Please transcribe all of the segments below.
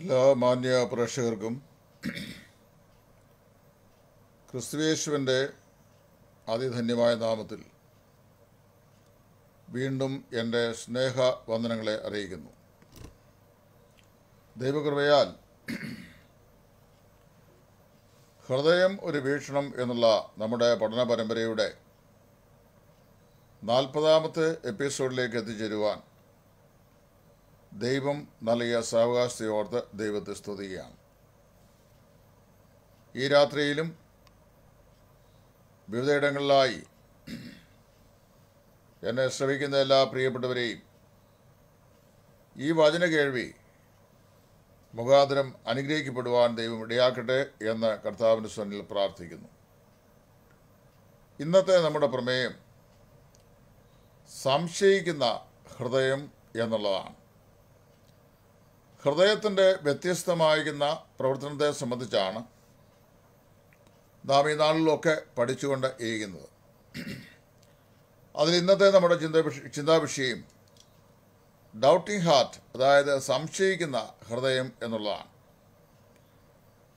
എല്ലാ മാന്യ പ്രേക്ഷകർക്കും ക്രിസ്തുവേശുവിൻ്റെ അതിധന്യമായ നാമത്തിൽ വീണ്ടും എൻ്റെ സ്നേഹ വന്ദനങ്ങളെ അറിയിക്കുന്നു ദൈവകൃപയാൽ ഹൃദയം ഒരു വീക്ഷണം എന്നുള്ള നമ്മുടെ പഠന പരമ്പരയുടെ നാൽപ്പതാമത്തെ എപ്പിസോഡിലേക്ക് എത്തിച്ചേരുവാൻ ദൈവം നൽകിയ സാവകാശത്തെയോർത്ത് ദൈവത്തെ സ്തുതിക്കുകയാണ് ഈ രാത്രിയിലും വിവിധയിടങ്ങളിലായി എന്നെ ശ്രമിക്കുന്ന എല്ലാ പ്രിയപ്പെട്ടവരെയും ഈ വചന കേൾവി മുഖാന്തരം അനുഗ്രഹിക്കപ്പെടുവാൻ ദൈവം ഇടയാക്കട്ടെ എന്ന് കർത്താവിൻ്റെ സ്വന്നിൽ പ്രാർത്ഥിക്കുന്നു ഇന്നത്തെ നമ്മുടെ പ്രമേയം സംശയിക്കുന്ന ഹൃദയം എന്നുള്ളതാണ് ഹൃദയത്തിൻ്റെ വ്യത്യസ്തമായിരിക്കുന്ന പ്രവർത്തനത്തെ സംബന്ധിച്ചാണ് നാം ഈ നാളിലൊക്കെ പഠിച്ചുകൊണ്ട് ഇരിക്കുന്നത് അതിൽ ഇന്നത്തെ നമ്മുടെ ചിന്ത ചിന്താവിഷയം ഡൗട്ടിങ് ഹാർട്ട് അതായത് സംശയിക്കുന്ന ഹൃദയം എന്നുള്ളതാണ്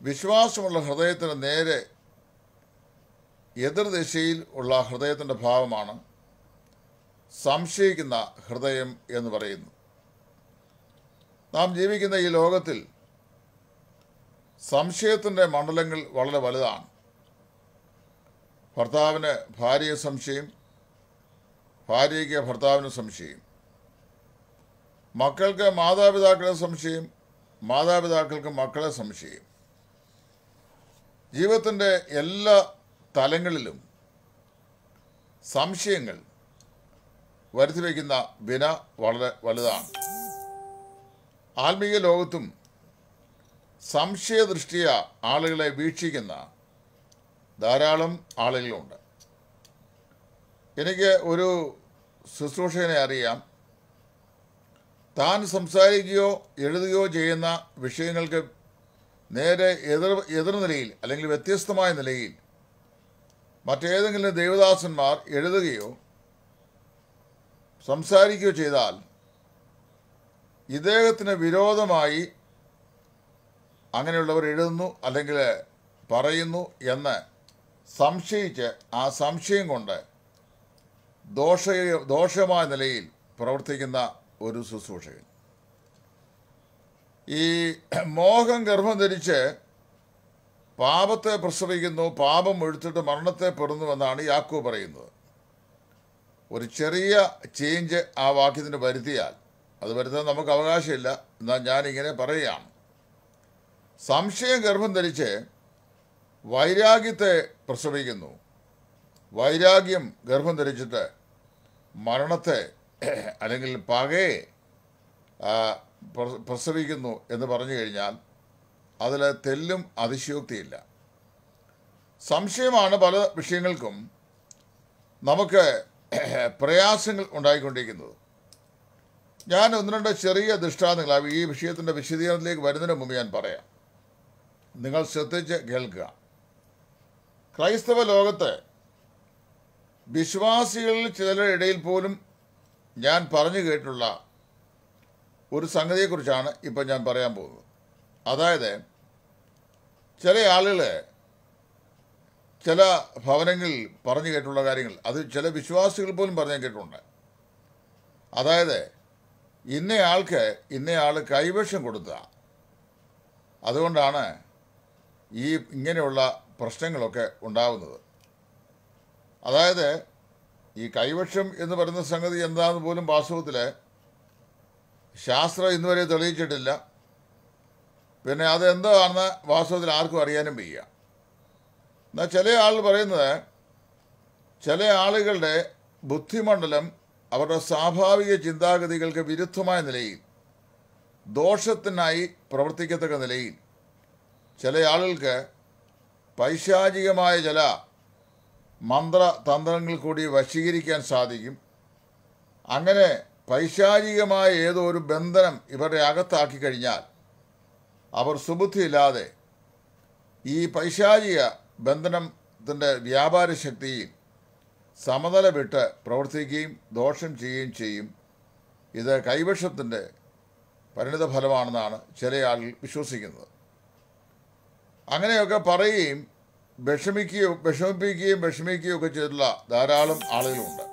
വിശ്വാസമുള്ള ഹൃദയത്തിന് നേരെ എതിർദിശയിൽ ഉള്ള ഹൃദയത്തിൻ്റെ ഭാവമാണ് സംശയിക്കുന്ന ഹൃദയം എന്ന് പറയുന്നത് നാം ജീവിക്കുന്ന ഈ ലോകത്തിൽ സംശയത്തിൻ്റെ മണ്ഡലങ്ങൾ വളരെ വലുതാണ് ഭർത്താവിന് ഭാര്യയെ സംശയം ഭാര്യയ്ക്ക് ഭർത്താവിന് സംശയം മക്കൾക്ക് മാതാപിതാക്കളെ സംശയം മാതാപിതാക്കൾക്ക് മക്കളെ സംശയം ജീവിതത്തിൻ്റെ എല്ലാ തലങ്ങളിലും സംശയങ്ങൾ വരുത്തി വയ്ക്കുന്ന വിന വളരെ വലുതാണ് ആത്മീയ ലോകത്തും സംശയദൃഷ്ടിയ ആളുകളെ വീക്ഷിക്കുന്ന ധാരാളം ആളുകളുണ്ട് എനിക്ക് ഒരു ശുശ്രൂഷകനെ അറിയാം താൻ സംസാരിക്കുകയോ എഴുതുകയോ ചെയ്യുന്ന വിഷയങ്ങൾക്ക് നേരെ എതിർ എതിർ നിലയിൽ അല്ലെങ്കിൽ വ്യത്യസ്തമായ നിലയിൽ മറ്റേതെങ്കിലും ദേവദാസന്മാർ എഴുതുകയോ സംസാരിക്കുകയോ ചെയ്താൽ ഇദ്ദേഹത്തിന് വിരോധമായി അങ്ങനെയുള്ളവർ എഴുതുന്നു അല്ലെങ്കിൽ പറയുന്നു എന്ന് സംശയിച്ച് ആ സംശയം കൊണ്ട് ദോഷ ദോഷമായ നിലയിൽ പ്രവർത്തിക്കുന്ന ഒരു ശുശ്രൂഷകൻ ഈ മോഹം ഗർഭം ധരിച്ച് പാപത്തെ പ്രസവിക്കുന്നു പാപം ഒഴുത്തിട്ട് മരണത്തെ പെറുന്നുവെന്നാണ് യാക്കു പറയുന്നത് ഒരു ചെറിയ ചേഞ്ച് ആ വാക്യത്തിന് വരുത്തിയാൽ അത് വരുത്താൻ നമുക്ക് അവകാശമില്ല എന്നാൽ ഞാനിങ്ങനെ പറയുകയാണ് സംശയം ഗർഭം ധരിച്ച് വൈരാഗ്യത്തെ പ്രസവിക്കുന്നു വൈരാഗ്യം ഗർഭം ധരിച്ചിട്ട് മരണത്തെ അല്ലെങ്കിൽ പകയെ പ്രസവിക്കുന്നു എന്ന് പറഞ്ഞു കഴിഞ്ഞാൽ അതിൽ തെല്ലും അതിശയോക്തിയില്ല സംശയമാണ് പല വിഷയങ്ങൾക്കും നമുക്ക് പ്രയാസങ്ങൾ ഉണ്ടായിക്കൊണ്ടിരിക്കുന്നത് ഞാൻ ഒന്ന് രണ്ട് ചെറിയ ദൃഷ്ടാന്തങ്ങൾ ഈ വിഷയത്തിൻ്റെ വിശദീകരണത്തിലേക്ക് വരുന്നതിന് മുമ്പ് ഞാൻ പറയാം നിങ്ങൾ ശ്രദ്ധിച്ച് കേൾക്കുക ക്രൈസ്തവ ലോകത്ത് വിശ്വാസികളിൽ ചിലരുടെ ഇടയിൽ പോലും ഞാൻ പറഞ്ഞു കേട്ടിട്ടുള്ള ഒരു സംഗതിയെക്കുറിച്ചാണ് ഇപ്പം ഞാൻ പറയാൻ പോകുന്നത് അതായത് ചില ആളുകൾ ചില ഭവനങ്ങളിൽ പറഞ്ഞു കേട്ടുള്ള കാര്യങ്ങൾ അത് ചില വിശ്വാസികൾ പോലും പറഞ്ഞു കേട്ടിട്ടുണ്ട് അതായത് ഇന്നയാൾക്ക് ഇന്നയാൾ കൈവശം കൊടുത്ത അതുകൊണ്ടാണ് ഈ ഇങ്ങനെയുള്ള പ്രശ്നങ്ങളൊക്കെ ഉണ്ടാവുന്നത് അതായത് ഈ കൈവശം എന്ന് പറയുന്ന സംഗതി എന്താണെന്ന് പോലും വാസ്തവത്തിൽ ശാസ്ത്രം ഇന്നുവരെ തെളിയിച്ചിട്ടില്ല പിന്നെ അതെന്താണെന്ന് വാസ്തവത്തിൽ ആർക്കും അറിയാനും വയ്യ എന്നാൽ ചില ആൾ പറയുന്നത് ചില ആളുകളുടെ ബുദ്ധിമണ്ഡലം അവരുടെ സ്വാഭാവിക ചിന്താഗതികൾക്ക് വിരുദ്ധമായ നിലയിൽ ദോഷത്തിനായി പ്രവർത്തിക്കത്തക്ക നിലയിൽ ചില ആളുകൾക്ക് പൈശാചികമായ ചില മന്ത്ര തന്ത്രങ്ങൾ കൂടി വശീകരിക്കാൻ സാധിക്കും അങ്ങനെ പൈശാചികമായ ഏതോ ഒരു ബന്ധനം ഇവരുടെ അകത്താക്കി കഴിഞ്ഞാൽ അവർ സുബുദ്ധിയില്ലാതെ ഈ പൈശാചിക ബന്ധനത്തിൻ്റെ വ്യാപാര ശക്തിയും സമനില വിട്ട് പ്രവർത്തിക്കുകയും ദോഷം ചെയ്യുകയും ചെയ്യും ഇത് കൈവശത്തിൻ്റെ പരിണിത ഫലമാണെന്നാണ് ചില ആളുകൾ വിശ്വസിക്കുന്നത് അങ്ങനെയൊക്കെ പറയുകയും വിഷമിക്കുകയോ വിഷമിപ്പിക്കുകയും വിഷമിക്കുകയോ ഒക്കെ ചെയ്തിട്ടുള്ള ധാരാളം ആളുകളുണ്ട്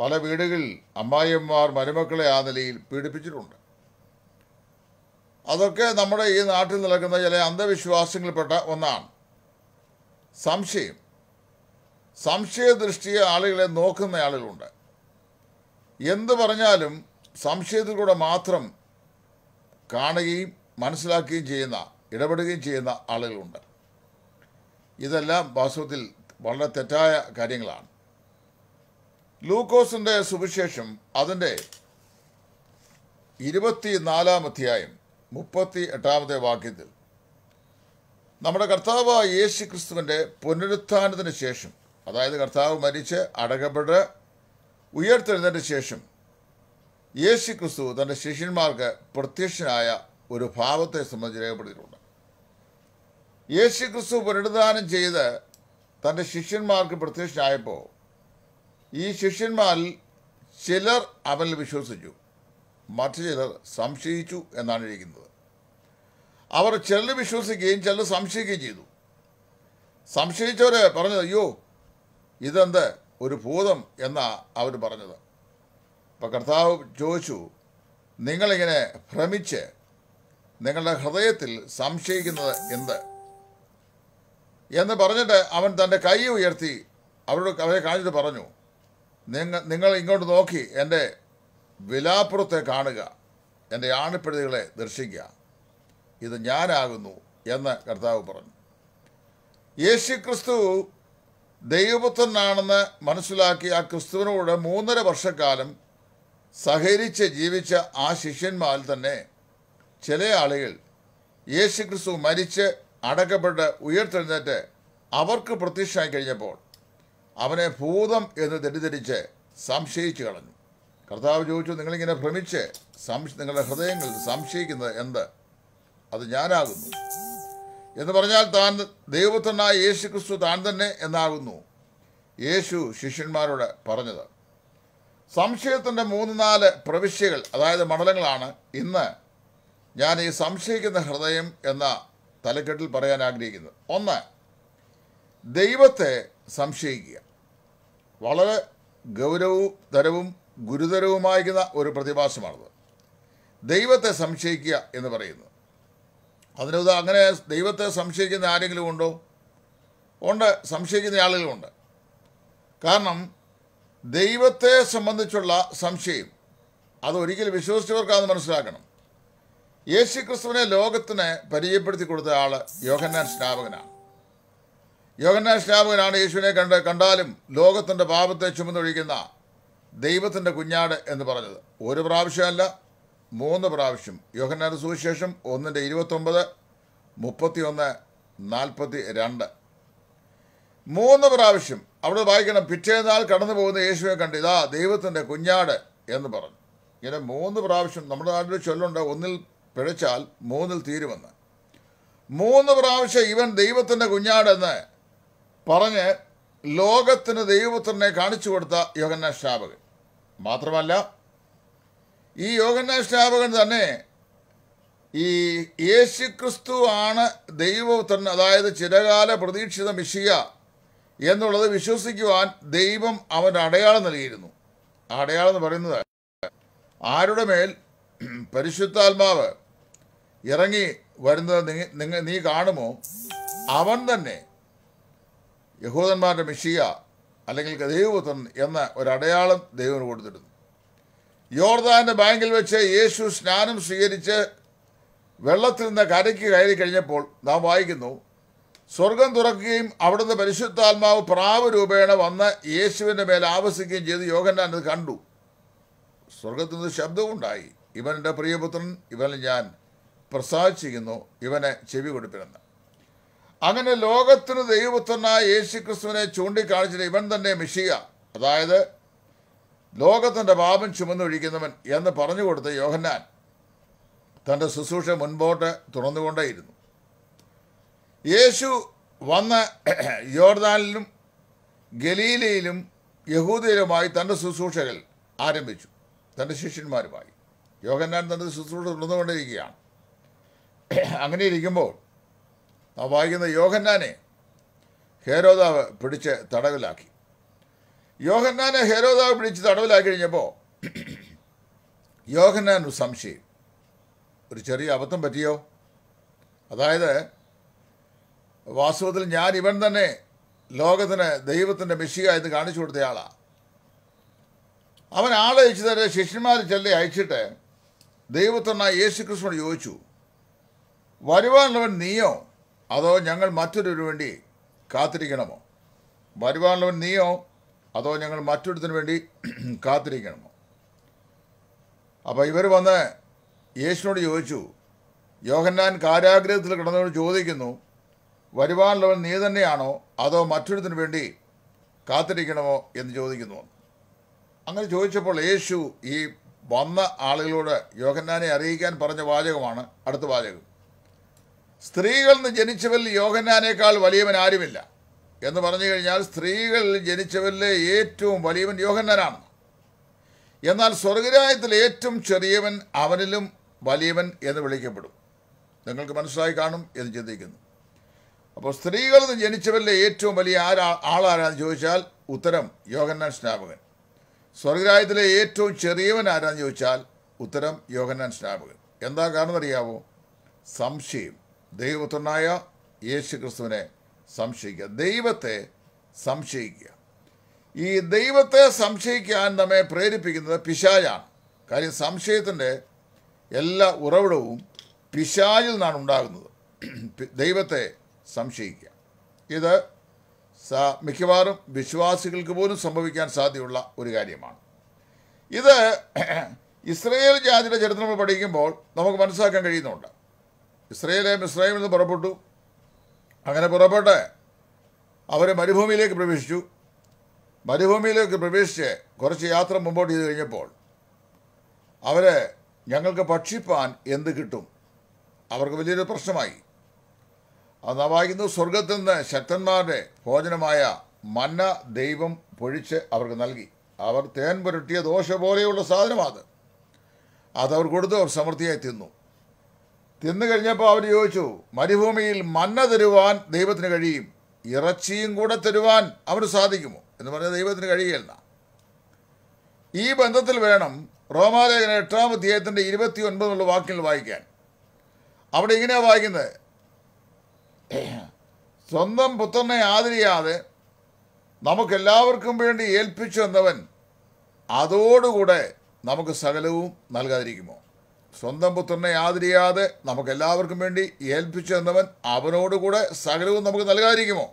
പല വീടുകളിൽ അമ്മായിയന്മാർ മരുമക്കളെ ആ നിലയിൽ പീഡിപ്പിച്ചിട്ടുണ്ട് അതൊക്കെ നമ്മുടെ ഈ നാട്ടിൽ നിൽക്കുന്ന ചില അന്ധവിശ്വാസങ്ങളിൽപ്പെട്ട ഒന്നാണ് സംശയം സംശയദൃഷ്ടിയെ ആളുകളെ നോക്കുന്ന ആളുകളുണ്ട് എന്തു പറഞ്ഞാലും സംശയത്തിലൂടെ മാത്രം കാണുകയും മനസ്സിലാക്കുകയും ചെയ്യുന്ന ഇടപെടുകയും ചെയ്യുന്ന ആളുകളുണ്ട് ഇതെല്ലാം വാസ്തവത്തിൽ വളരെ തെറ്റായ കാര്യങ്ങളാണ് ലൂക്കോസിൻ്റെ സുവിശേഷം അതിൻ്റെ ഇരുപത്തി നാലാം അധ്യായം മുപ്പത്തി എട്ടാമത്തെ വാക്യത്തിൽ നമ്മുടെ കർത്താവ് യേശു ക്രിസ്തുവിൻ്റെ പുനരുത്ഥാനത്തിന് ശേഷം അതായത് കർത്താവ് മരിച്ച് അടകപ്പെട്ട് ഉയർത്തെഴുന്നതിന് ശേഷം യേശു ക്രിസ്തു തൻ്റെ ശിഷ്യന്മാർക്ക് പ്രത്യക്ഷനായ ഒരു ഭാവത്തെ സംബന്ധിച്ച് രേഖപ്പെടുത്തിയിട്ടുണ്ട് യേശു ക്രിസ്തു പുനരുദ്ധാനം ചെയ്ത് തൻ്റെ ശിഷ്യന്മാർക്ക് പ്രത്യക്ഷനായപ്പോൾ ഈ ശിഷ്യന്മാരിൽ ചിലർ അവനിൽ വിശ്വസിച്ചു മറ്റു ചിലർ സംശയിച്ചു എന്നാണ് ഇരിക്കുന്നത് അവർ ചിലർ വിശ്വസിക്കുകയും ചിലർ സംശയിക്കുകയും ചെയ്തു സംശയിച്ചവർ പറഞ്ഞു അയ്യോ ഇതെന്ത് ഒരു ഭൂതം എന്നാ അവർ പറഞ്ഞത് അപ്പം കർത്താവ് ചോദിച്ചു നിങ്ങളിങ്ങനെ ഭ്രമിച്ച് നിങ്ങളുടെ ഹൃദയത്തിൽ സംശയിക്കുന്നത് എന്ത് എന്ന് പറഞ്ഞിട്ട് അവൻ തൻ്റെ കൈ ഉയർത്തി അവരോട് അവരെ കാണിച്ചിട്ട് പറഞ്ഞു നിങ്ങൾ നിങ്ങൾ ഇങ്ങോട്ട് നോക്കി എൻ്റെ വിലാപ്പുറത്തെ കാണുക എൻ്റെ ആണിപ്പഴുതികളെ ദർശിക്കുക ഇത് ഞാനാകുന്നു എന്ന് കർത്താവ് പറഞ്ഞു യേശുക്രിസ്തു ദൈവപുത്രനാണെന്ന് മനസ്സിലാക്കി ആ ക്രിസ്തുവിനോട് മൂന്നര വർഷക്കാലം സഹരിച്ച് ജീവിച്ച ആ ശിഷ്യന്മാരിൽ തന്നെ ചില ആളുകൾ യേശു ക്രിസ്തു മരിച്ച് അടക്കപ്പെട്ട് ഉയർത്തെഴുന്നേറ്റ് അവർക്ക് പ്രത്യക്ഷമായി കഴിഞ്ഞപ്പോൾ അവനെ ഭൂതം എന്ന് തെറ്റിദ്ധരിച്ച് സംശയിച്ചു കളഞ്ഞു കർത്താവ് ചോദിച്ചു നിങ്ങളിങ്ങനെ ഭ്രമിച്ച് സംശ നിങ്ങളുടെ ഹൃദയങ്ങളിൽ സംശയിക്കുന്നത് എന്ത് അത് ഞാനാകുന്നു എന്ന് പറഞ്ഞാൽ താൻ ദൈവത്തനായ യേശു ക്രിസ്തു താൻ തന്നെ എന്നാകുന്നു യേശു ശിഷ്യന്മാരോട് പറഞ്ഞത് സംശയത്തിൻ്റെ മൂന്ന് നാല് പ്രവിശ്യകൾ അതായത് മണ്ഡലങ്ങളാണ് ഇന്ന് ഞാൻ ഈ സംശയിക്കുന്ന ഹൃദയം എന്ന തലക്കെട്ടിൽ പറയാൻ ആഗ്രഹിക്കുന്നത് ഒന്ന് ദൈവത്തെ സംശയിക്കുക വളരെ ഗൗരവതരവും തരവും ഗുരുതരവുമായിരിക്കുന്ന ഒരു പ്രതിഭാസമാണത് ദൈവത്തെ സംശയിക്കുക എന്ന് പറയുന്നു അതിനുത അങ്ങനെ ദൈവത്തെ സംശയിക്കുന്ന ആരെങ്കിലും ഉണ്ടോ ഉണ്ട് സംശയിക്കുന്ന ആളുകളുണ്ട് കാരണം ദൈവത്തെ സംബന്ധിച്ചുള്ള സംശയം അതൊരിക്കലും വിശ്വസിച്ചവർക്കാന്ന് മനസ്സിലാക്കണം യേശു ക്രിസ്തുവിനെ ലോകത്തിന് പരിചയപ്പെടുത്തി കൊടുത്ത ആൾ യോഹന്നാൻ സ്നാപകനാണ് യോഹന്നാൻ സ്നാപകനാണ് യേശുവിനെ കണ്ട് കണ്ടാലും ലോകത്തിൻ്റെ പാപത്തെ ചുമന്നൊഴിക്കുന്ന ദൈവത്തിൻ്റെ കുഞ്ഞാട് എന്ന് പറഞ്ഞത് ഒരു പ്രാവശ്യമല്ല മൂന്ന് പ്രാവശ്യം യോഹന്നാൻ്റെ സുവിശേഷം ഒന്നിൻ്റെ ഇരുപത്തൊമ്പത് മുപ്പത്തി ഒന്ന് നാൽപ്പത്തി രണ്ട് മൂന്ന് പ്രാവശ്യം അവിടെ വായിക്കണം പിറ്റേന്നാൾ കടന്നു പോകുന്ന യേശുവെ കണ്ട് ഇതാ ദൈവത്തിൻ്റെ കുഞ്ഞാട് എന്ന് പറഞ്ഞു ഇങ്ങനെ മൂന്ന് പ്രാവശ്യം നമ്മുടെ നാട്ടിൽ ചൊല്ലുണ്ട് ഒന്നിൽ പിഴച്ചാൽ മൂന്നിൽ തീരുമെന്ന് മൂന്ന് പ്രാവശ്യം ഇവൻ ദൈവത്തിൻ്റെ കുഞ്ഞാടെന്ന് പറഞ്ഞ് ലോകത്തിന് ദൈവത്തിനെ കാണിച്ചു കൊടുത്ത യോഹന്നാൻ ശ്രാപകൻ മാത്രമല്ല ഈ സ്ഥാപകൻ തന്നെ ഈ യേശുക്രിസ്തു ആണ് ദൈവപുത്രൻ അതായത് ചിരകാല പ്രതീക്ഷിത മിഷിക എന്നുള്ളത് വിശ്വസിക്കുവാൻ ദൈവം അവന് അടയാളം നൽകിയിരുന്നു അടയാളം എന്ന് പറയുന്നത് ആരുടെ മേൽ പരിശുദ്ധാത്മാവ് ഇറങ്ങി വരുന്നത് നിങ്ങൾ നീ കാണുമോ അവൻ തന്നെ യഹൂദന്മാരുടെ മിഷിക അല്ലെങ്കിൽ ദൈവപുത്രൻ എന്ന ഒരടയാളം ദൈവം കൊടുത്തിരുന്നു യോർദാന്റെ ബാങ്കിൽ വെച്ച് യേശു സ്നാനം സ്വീകരിച്ച് വെള്ളത്തിൽ നിന്ന് കരയ്ക്ക് കയറി കഴിഞ്ഞപ്പോൾ നാം വായിക്കുന്നു സ്വർഗം തുറക്കുകയും അവിടുന്ന് പരിശുദ്ധാത്മാവ് പ്രാവ് രൂപേണ വന്ന് യേശുവിൻ്റെ മേൽ ആവസിക്കുകയും ചെയ്ത് യോഗന്നാൻ അത് കണ്ടു സ്വർഗത്തിൽ നിന്ന് ശബ്ദമുണ്ടായി ഇവനെൻ്റെ പ്രിയപുത്രൻ ഇവനെ ഞാൻ പ്രസാദിച്ചിരിക്കുന്നു ഇവനെ ചെവി കൊടുപ്പിനെന്ന് അങ്ങനെ ലോകത്തിന് ദൈവപുത്രനായ യേശു ക്രിസ്തുവിനെ ചൂണ്ടിക്കാണിച്ചിട്ട് ഇവൻ തന്നെ മിഷിക അതായത് ലോകത്തിൻ്റെ പാപം ചുമന്നൊഴിക്കുന്നവൻ എന്ന് പറഞ്ഞു കൊടുത്ത യോഹന്നാൻ തൻ്റെ ശുശ്രൂഷ മുൻപോട്ട് തുറന്നുകൊണ്ടേയിരുന്നു യേശു വന്ന യോർദാനിലും ഗലീലയിലും യഹൂദയിലുമായി തൻ്റെ ശുശ്രൂഷകൾ ആരംഭിച്ചു തൻ്റെ ശിഷ്യന്മാരുമായി യോഹന്നാൻ തൻ്റെ ശുശ്രൂഷ തുറന്നുകൊണ്ടിരിക്കുകയാണ് അങ്ങനെ ഇരിക്കുമ്പോൾ ആ വായിക്കുന്ന യോഹന്നാനെ ഹേരോദാവ് പിടിച്ച് തടവിലാക്കി യോഹന്നാനെ ഹെരോദാവ് പിടിച്ച് തടവിലായി കഴിഞ്ഞപ്പോൾ യോഹന്നാൻ ഒരു സംശയം ഒരു ചെറിയ അബദ്ധം പറ്റിയോ അതായത് വാസ്തവത്തിൽ ഞാൻ ഇവൻ തന്നെ ലോകത്തിന് ദൈവത്തിൻ്റെ മെഷിക എന്ന് കാണിച്ചു കൊടുത്തയാളാണ് അവൻ ആളയച്ചു തന്നെ തരെ ശിഷ്യന്മാർ ചെല്ലി അയച്ചിട്ട് ദൈവത്തിനായി യേശു കൃഷ്ണനോട് ചോദിച്ചു വരുവാനുള്ളവൻ നീയോ അതോ ഞങ്ങൾ മറ്റൊരു വേണ്ടി കാത്തിരിക്കണമോ വരുവാനുള്ളവൻ നീയോ അതോ ഞങ്ങൾ മറ്റൊരിടത്തിന് വേണ്ടി കാത്തിരിക്കണമോ അപ്പോൾ ഇവർ വന്ന് യേശുനോട് ചോദിച്ചു യോഹന്നാൻ കാരാഗ്രഹത്തിൽ കിടന്നവർ ചോദിക്കുന്നു വരുവാനുള്ളവൻ നീ തന്നെയാണോ അതോ മറ്റൊരുത്തിന് വേണ്ടി കാത്തിരിക്കണമോ എന്ന് ചോദിക്കുന്നു അങ്ങനെ ചോദിച്ചപ്പോൾ യേശു ഈ വന്ന ആളുകളോട് യോഹന്നാനെ അറിയിക്കാൻ പറഞ്ഞ വാചകമാണ് അടുത്ത വാചകം സ്ത്രീകളിൽ നിന്ന് ജനിച്ചവരിൽ യോഹന്നാനേക്കാൾ വലിയവൻ ആരുമില്ല എന്ന് പറഞ്ഞു കഴിഞ്ഞാൽ സ്ത്രീകൾ ജനിച്ചവരിലെ ഏറ്റവും വലിയവൻ യോഹന്നനാണ് എന്നാൽ സ്വർഗരായത്തിൽ ഏറ്റവും ചെറിയവൻ അവനിലും വലിയവൻ എന്ന് വിളിക്കപ്പെടും നിങ്ങൾക്ക് മനസ്സിലായി കാണും എന്ന് ചിന്തിക്കുന്നു അപ്പോൾ സ്ത്രീകളിൽ നിന്ന് ജനിച്ചവരിലെ ഏറ്റവും വലിയ ആരാ ആളാരാന്ന് ചോദിച്ചാൽ ഉത്തരം യോഹന്നാൻ സ്നാപകൻ സ്വർഗരായത്തിലെ ഏറ്റവും ചെറിയവൻ ആരാന്ന് ചോദിച്ചാൽ ഉത്തരം യോഹന്നാൻ സ്നാപകൻ എന്താ കാരണം അറിയാവോ സംശയം ദൈവപുത്രനായ യേശു ക്രിസ്തുവിനെ സംശയിക്കുക ദൈവത്തെ സംശയിക്കുക ഈ ദൈവത്തെ സംശയിക്കാൻ നമ്മെ പ്രേരിപ്പിക്കുന്നത് പിശാജാണ് കാര്യം സംശയത്തിൻ്റെ എല്ലാ ഉറവിടവും പിശാജിൽ നിന്നാണ് ഉണ്ടാകുന്നത് ദൈവത്തെ സംശയിക്കുക ഇത് സ മിക്കവാറും വിശ്വാസികൾക്ക് പോലും സംഭവിക്കാൻ സാധ്യതയുള്ള ഒരു കാര്യമാണ് ഇത് ഇസ്രയേൽ ജാതിയുടെ ചരിത്രം പഠിക്കുമ്പോൾ നമുക്ക് മനസ്സിലാക്കാൻ കഴിയുന്നുണ്ട് ഇസ്രയേലെ മിസ്രൈമിൽ നിന്ന് പുറപ്പെട്ടു അങ്ങനെ പുറപ്പെട്ട് അവർ മരുഭൂമിയിലേക്ക് പ്രവേശിച്ചു മരുഭൂമിയിലേക്ക് പ്രവേശിച്ച് കുറച്ച് യാത്ര മുമ്പോട്ട് ചെയ്ത് കഴിഞ്ഞപ്പോൾ അവർ ഞങ്ങൾക്ക് ഭക്ഷിപ്പാൻ എന്ത് കിട്ടും അവർക്ക് വലിയൊരു പ്രശ്നമായി അത് നാം സ്വർഗത്തിൽ നിന്ന് ശക്തന്മാരുടെ ഭോജനമായ മന്ന ദൈവം പൊഴിച്ച് അവർക്ക് നൽകി അവർ തേൻ പുരട്ടിയ ദോശ പോലെയുള്ള സാധനമാണ് അത് അവർ കൊടുത്തു അവർ സമൃദ്ധിയായി തിന്നു തിന്നുകഴിഞ്ഞപ്പോൾ കഴിഞ്ഞപ്പോൾ അവർ ചോദിച്ചു മരുഭൂമിയിൽ മന്ന തരുവാൻ ദൈവത്തിന് കഴിയും ഇറച്ചിയും കൂടെ തരുവാൻ അവന് സാധിക്കുമോ എന്ന് പറഞ്ഞാൽ ദൈവത്തിന് കഴിയുകയല്ല ഈ ബന്ധത്തിൽ വേണം റോമാലേഖന എട്ടാം അധ്യായത്തിൻ്റെ ഇരുപത്തി ഒൻപതിനുള്ള വാക്കിൽ വായിക്കാൻ അവിടെ ഇങ്ങനെയാണ് വായിക്കുന്നത് സ്വന്തം പുത്രനെ ആദരിയാതെ നമുക്കെല്ലാവർക്കും വേണ്ടി ഏൽപ്പിച്ചു വന്നവൻ അതോടുകൂടെ നമുക്ക് സകലവും നൽകാതിരിക്കുമോ സ്വന്തം പുത്രനെ യാതിരിയാതെ നമുക്കെല്ലാവർക്കും വേണ്ടി ഏൽപ്പിച്ചു തന്നവൻ അവനോടുകൂടെ സകലവും നമുക്ക് നൽകാതിരിക്കുമോ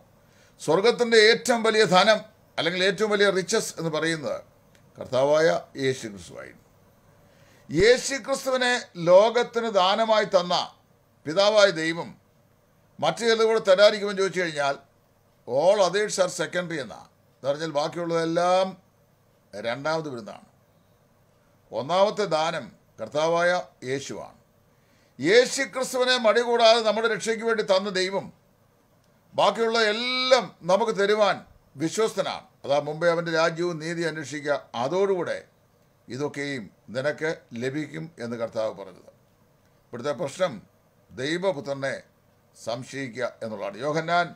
സ്വർഗത്തിൻ്റെ ഏറ്റവും വലിയ ധനം അല്ലെങ്കിൽ ഏറ്റവും വലിയ റിച്ചസ് എന്ന് പറയുന്നത് കർത്താവായ യേശു ക്രിസ്തുവായിരുന്നു യേശു ക്രിസ്തുവിനെ ലോകത്തിന് ദാനമായി തന്ന പിതാവായ ദൈവം മറ്റു ചിലത് കൂടെ തരാതിരിക്കുമെന്ന് ചോദിച്ചു കഴിഞ്ഞാൽ ഓൾ അതേഴ്സ് ആർ സെക്കൻഡറി എന്നാണ് എന്ന് പറഞ്ഞാൽ ബാക്കിയുള്ളതെല്ലാം രണ്ടാമത് വിരുന്നാണ് ഒന്നാമത്തെ ദാനം കർത്താവായ യേശുവാണ് യേശു ക്രിസ്തുവിനെ മടികൂടാതെ നമ്മുടെ രക്ഷയ്ക്ക് വേണ്ടി തന്ന ദൈവം ബാക്കിയുള്ള എല്ലാം നമുക്ക് തരുവാൻ വിശ്വസ്തനാണ് അതാ മുമ്പേ അവൻ്റെ രാജ്യവും നീതി അന്വേഷിക്കുക അതോടുകൂടെ ഇതൊക്കെയും നിനക്ക് ലഭിക്കും എന്ന് കർത്താവ് പറഞ്ഞത് ഇവിടുത്തെ പ്രശ്നം ദൈവപുത്രനെ സംശയിക്കുക എന്നുള്ളതാണ് യോഹന്നാൻ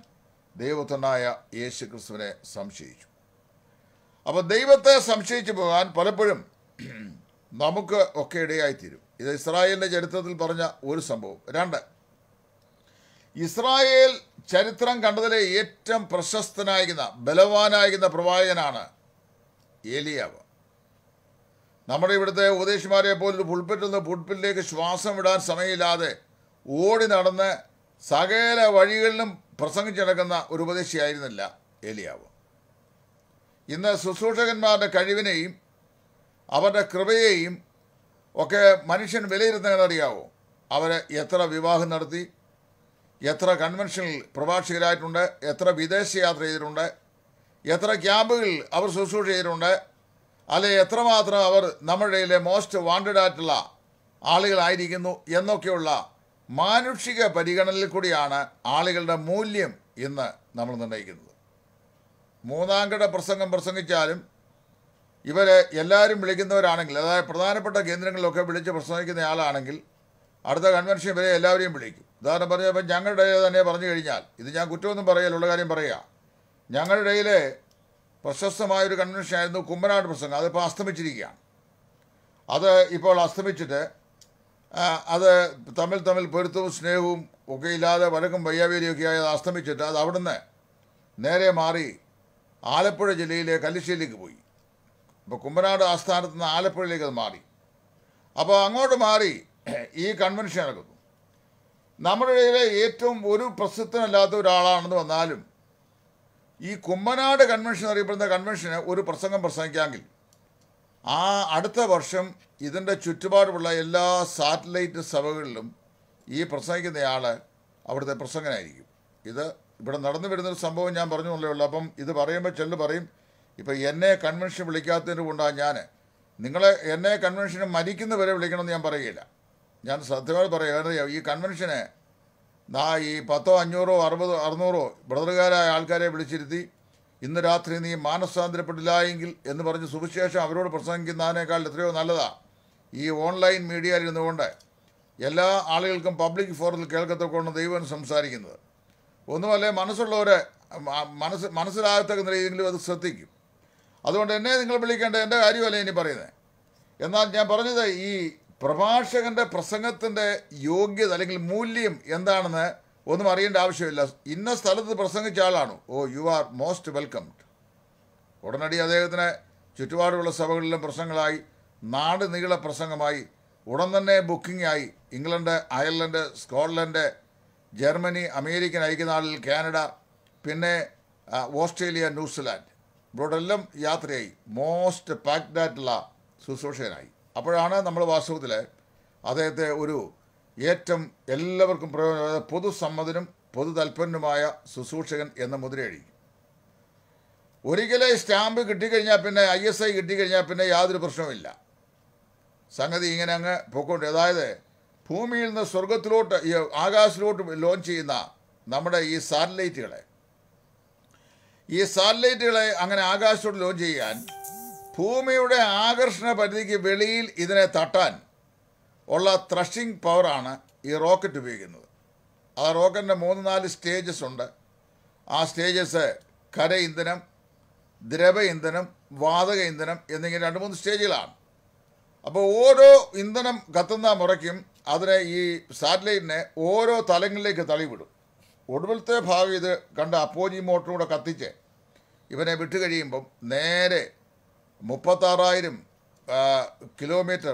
ദൈവപുത്രനായ യേശു ക്രിസ്തുവിനെ സംശയിച്ചു അപ്പോൾ ദൈവത്തെ സംശയിച്ചു പോകാൻ പലപ്പോഴും നമുക്ക് ഒക്കെ ഇടയായിത്തീരും ഇത് ഇസ്രായേലിൻ്റെ ചരിത്രത്തിൽ പറഞ്ഞ ഒരു സംഭവം രണ്ട് ഇസ്രായേൽ ചരിത്രം കണ്ടതിലെ ഏറ്റവും പ്രശസ്തനായിരിക്കുന്ന ബലവാനായിരിക്കുന്ന പ്രവാചകനാണ് ഏലിയാവ് നമ്മുടെ ഇവിടുത്തെ ഉപദേശിമാരെ പോലൊരു പുൽപ്പറ്റിൽ നിന്ന് പുൾപ്പിലേക്ക് ശ്വാസം വിടാൻ സമയമില്ലാതെ ഓടി നടന്ന് സകല വഴികളിലും പ്രസംഗിച്ചു നടക്കുന്ന ഒരു ഉപദേശിയായിരുന്നില്ല ഏലിയാവ് ഇന്ന് ശുശ്രൂഷകന്മാരുടെ കഴിവിനെയും അവരുടെ കൃപയെയും ഒക്കെ മനുഷ്യൻ വിലയിരുത്തുന്നതറിയാവോ അവർ എത്ര വിവാഹം നടത്തി എത്ര കൺവെൻഷനിൽ പ്രഭാഷകരായിട്ടുണ്ട് എത്ര വിദേശ യാത്ര ചെയ്തിട്ടുണ്ട് എത്ര ക്യാമ്പുകളിൽ അവർ ശുശ്രൂഷ ചെയ്തിട്ടുണ്ട് അല്ലെ എത്രമാത്രം അവർ നമ്മളുടെ മോസ്റ്റ് വാണ്ടഡ് ആയിട്ടുള്ള ആളുകളായിരിക്കുന്നു എന്നൊക്കെയുള്ള മാനുഷിക പരിഗണനയിൽ കൂടിയാണ് ആളുകളുടെ മൂല്യം ഇന്ന് നമ്മൾ നിർണ്ണയിക്കുന്നത് മൂന്നാം പ്രസംഗം പ്രസംഗിച്ചാലും ഇവർ എല്ലാവരും വിളിക്കുന്നവരാണെങ്കിൽ അതായത് പ്രധാനപ്പെട്ട കേന്ദ്രങ്ങളിലൊക്കെ വിളിച്ച് പ്രസംഗിക്കുന്ന ആളാണെങ്കിൽ അടുത്ത കൺവെൻഷൻ ഇവരെ എല്ലാവരെയും വിളിക്കും ഉദാഹരണം ഇപ്പം ഞങ്ങളുടെ തന്നെ പറഞ്ഞു കഴിഞ്ഞാൽ ഇത് ഞാൻ കുറ്റമൊന്നും പറയലുള്ള കാര്യം പറയാം ഞങ്ങളുടെ ഇടയിലെ പ്രശസ്തമായൊരു ആയിരുന്നു കുമ്മനാട് പ്രസംഗം അതിപ്പോൾ അസ്തമിച്ചിരിക്കുകയാണ് അത് ഇപ്പോൾ അസ്തമിച്ചിട്ട് അത് തമ്മിൽ തമ്മിൽ പൊരുത്തവും സ്നേഹവും ഒക്കെ ഇല്ലാതെ വഴക്കും വയ്യാവേലിയൊക്കെയായി അത് അസ്തമിച്ചിട്ട് അത് അവിടുന്ന് നേരെ മാറി ആലപ്പുഴ ജില്ലയിലെ കല്ലിശ്ശേരിയിലേക്ക് പോയി അപ്പോൾ കുമ്പനാട് ആസ്ഥാനത്ത് നിന്ന് ആലപ്പുഴയിലേക്ക് അത് മാറി അപ്പോൾ അങ്ങോട്ട് മാറി ഈ കൺവെൻഷൻ നടക്കുന്നു നമ്മുടെ ഇടയിലെ ഏറ്റവും ഒരു പ്രസിദ്ധനല്ലാത്ത ഒരാളാണെന്ന് വന്നാലും ഈ കുമ്പനാട് കൺവെൻഷൻ അറിയപ്പെടുന്ന കൺവെൻഷന് ഒരു പ്രസംഗം പ്രസംഗിക്കാമെങ്കിൽ ആ അടുത്ത വർഷം ഇതിൻ്റെ ചുറ്റുപാടുമുള്ള എല്ലാ സാറ്റലൈറ്റ് സഭകളിലും ഈ പ്രസംഗിക്കുന്നയാൾ അവിടുത്തെ പ്രസംഗനായിരിക്കും ഇത് ഇവിടെ നടന്നു വരുന്നൊരു സംഭവം ഞാൻ കൊള്ളേ ഉള്ളൂ അപ്പം ഇത് പറയുമ്പോൾ ചെല്ലു പറയും ഇപ്പോൾ എന്നെ കൺവെൻഷൻ വിളിക്കാത്തതിൻ്റെ കൊണ്ടാണ് ഞാൻ നിങ്ങളെ എന്നെ കൺവെൻഷന് മരിക്കുന്ന വരെ വിളിക്കണമെന്ന് ഞാൻ പറയുകയില്ല ഞാൻ സത്യമായി പറയുക ഈ കൺവെൻഷന് നാ ഈ പത്തോ അഞ്ഞൂറോ അറുപതോ അറുന്നൂറോ ബ്രദറുകാരായ ആൾക്കാരെ വിളിച്ചിരുത്തി ഇന്ന് രാത്രി നീ മാനസാന്തരപ്പെട്ടില്ല എങ്കിൽ എന്ന് പറഞ്ഞ് സുവിശേഷം അവരോട് പ്രസംഗിക്കുന്നതിനേക്കാൾ എത്രയോ നല്ലതാണ് ഈ ഓൺലൈൻ മീഡിയയിൽ ഇരുന്നുകൊണ്ട് എല്ലാ ആളുകൾക്കും പബ്ലിക് ഫോറത്തിൽ കേൾക്കത്തക്കൊണ്ട് ദൈവം സംസാരിക്കുന്നത് ഒന്നുമല്ലേ മനസ്സുള്ളവരെ മനസ്സ് മനസ്സിലാകത്തക്കുന്ന രീതിയിലും അത് ശ്രദ്ധിക്കും അതുകൊണ്ട് എന്നെ നിങ്ങൾ വിളിക്കേണ്ട എൻ്റെ കാര്യമല്ല ഇനി പറയുന്നത് എന്നാൽ ഞാൻ പറഞ്ഞത് ഈ പ്രഭാഷകൻ്റെ പ്രസംഗത്തിൻ്റെ യോഗ്യത അല്ലെങ്കിൽ മൂല്യം എന്താണെന്ന് ഒന്നും അറിയേണ്ട ആവശ്യമില്ല ഇന്ന സ്ഥലത്ത് പ്രസംഗിച്ച ആളാണ് oh you are most welcomed ഉടനടി അദ്ദേഹത്തിന് ചുറ്റുപാടുമുള്ള സഭകളിലും പ്രസംഗങ്ങളായി നാട് നീള പ്രസംഗമായി ഉടൻ തന്നെ ബുക്കിംഗ് ആയി England Ireland Scotland Germany American ഐക്യനാടിൽ കാനഡ പിന്നെ ഓസ്ട്രേലിയ ന്യൂസിലാൻഡ് ഇവരോടെല്ലാം യാത്രയായി മോസ്റ്റ് പാക്ഡ് ആയിട്ടുള്ള ശുശ്രൂഷകനായി അപ്പോഴാണ് നമ്മൾ വാസ്തവത്തിൽ അദ്ദേഹത്തെ ഒരു ഏറ്റവും എല്ലാവർക്കും പ്രയോജനം പൊതുസമ്മതനും പൊതുതൽപ്പന്നുമായ ശുശ്രൂഷകൻ എന്ന മുദ്രയെഴുതി ഒരിക്കലേ സ്റ്റാമ്പ് കിട്ടിക്കഴിഞ്ഞാൽ പിന്നെ ഐ എസ് ഐ കിട്ടിക്കഴിഞ്ഞാൽ പിന്നെ യാതൊരു പ്രശ്നവുമില്ല സംഗതി ഇങ്ങനെ അങ്ങ് പോയിക്കൊണ്ട് അതായത് ഭൂമിയിൽ നിന്ന് സ്വർഗത്തിലോട്ട് ആകാശത്തിലോട്ട് ലോഞ്ച് ചെയ്യുന്ന നമ്മുടെ ഈ സാറ്റലൈറ്റുകളെ ഈ സാറ്റലൈറ്റുകളെ അങ്ങനെ ആകാശത്തോട് ലോഞ്ച് ചെയ്യാൻ ഭൂമിയുടെ ആകർഷണ പരിധിക്ക് വെളിയിൽ ഇതിനെ തട്ടാൻ ഉള്ള ത്രഷിങ് പവറാണ് ഈ റോക്കറ്റ് ഉപയോഗിക്കുന്നത് ആ റോക്കറ്റിൻ്റെ മൂന്ന് നാല് സ്റ്റേജസ് ഉണ്ട് ആ സ്റ്റേജസ് കര ഇന്ധനം ദ്രവ ഇന്ധനം വാതക ഇന്ധനം എന്നിങ്ങനെ രണ്ട് മൂന്ന് സ്റ്റേജുകളാണ് അപ്പോൾ ഓരോ ഇന്ധനം കത്തുന്ന മുറയ്ക്കും അതിനെ ഈ സാറ്റലൈറ്റിനെ ഓരോ തലങ്ങളിലേക്ക് തള്ളിവിടും ഒടുവിലത്തെ ഭാവി ഇത് കണ്ട അപ്പോജി മോട്ടറും കത്തിച്ച് ഇവനെ വിട്ട് കഴിയുമ്പം നേരെ മുപ്പത്താറായിരം കിലോമീറ്റർ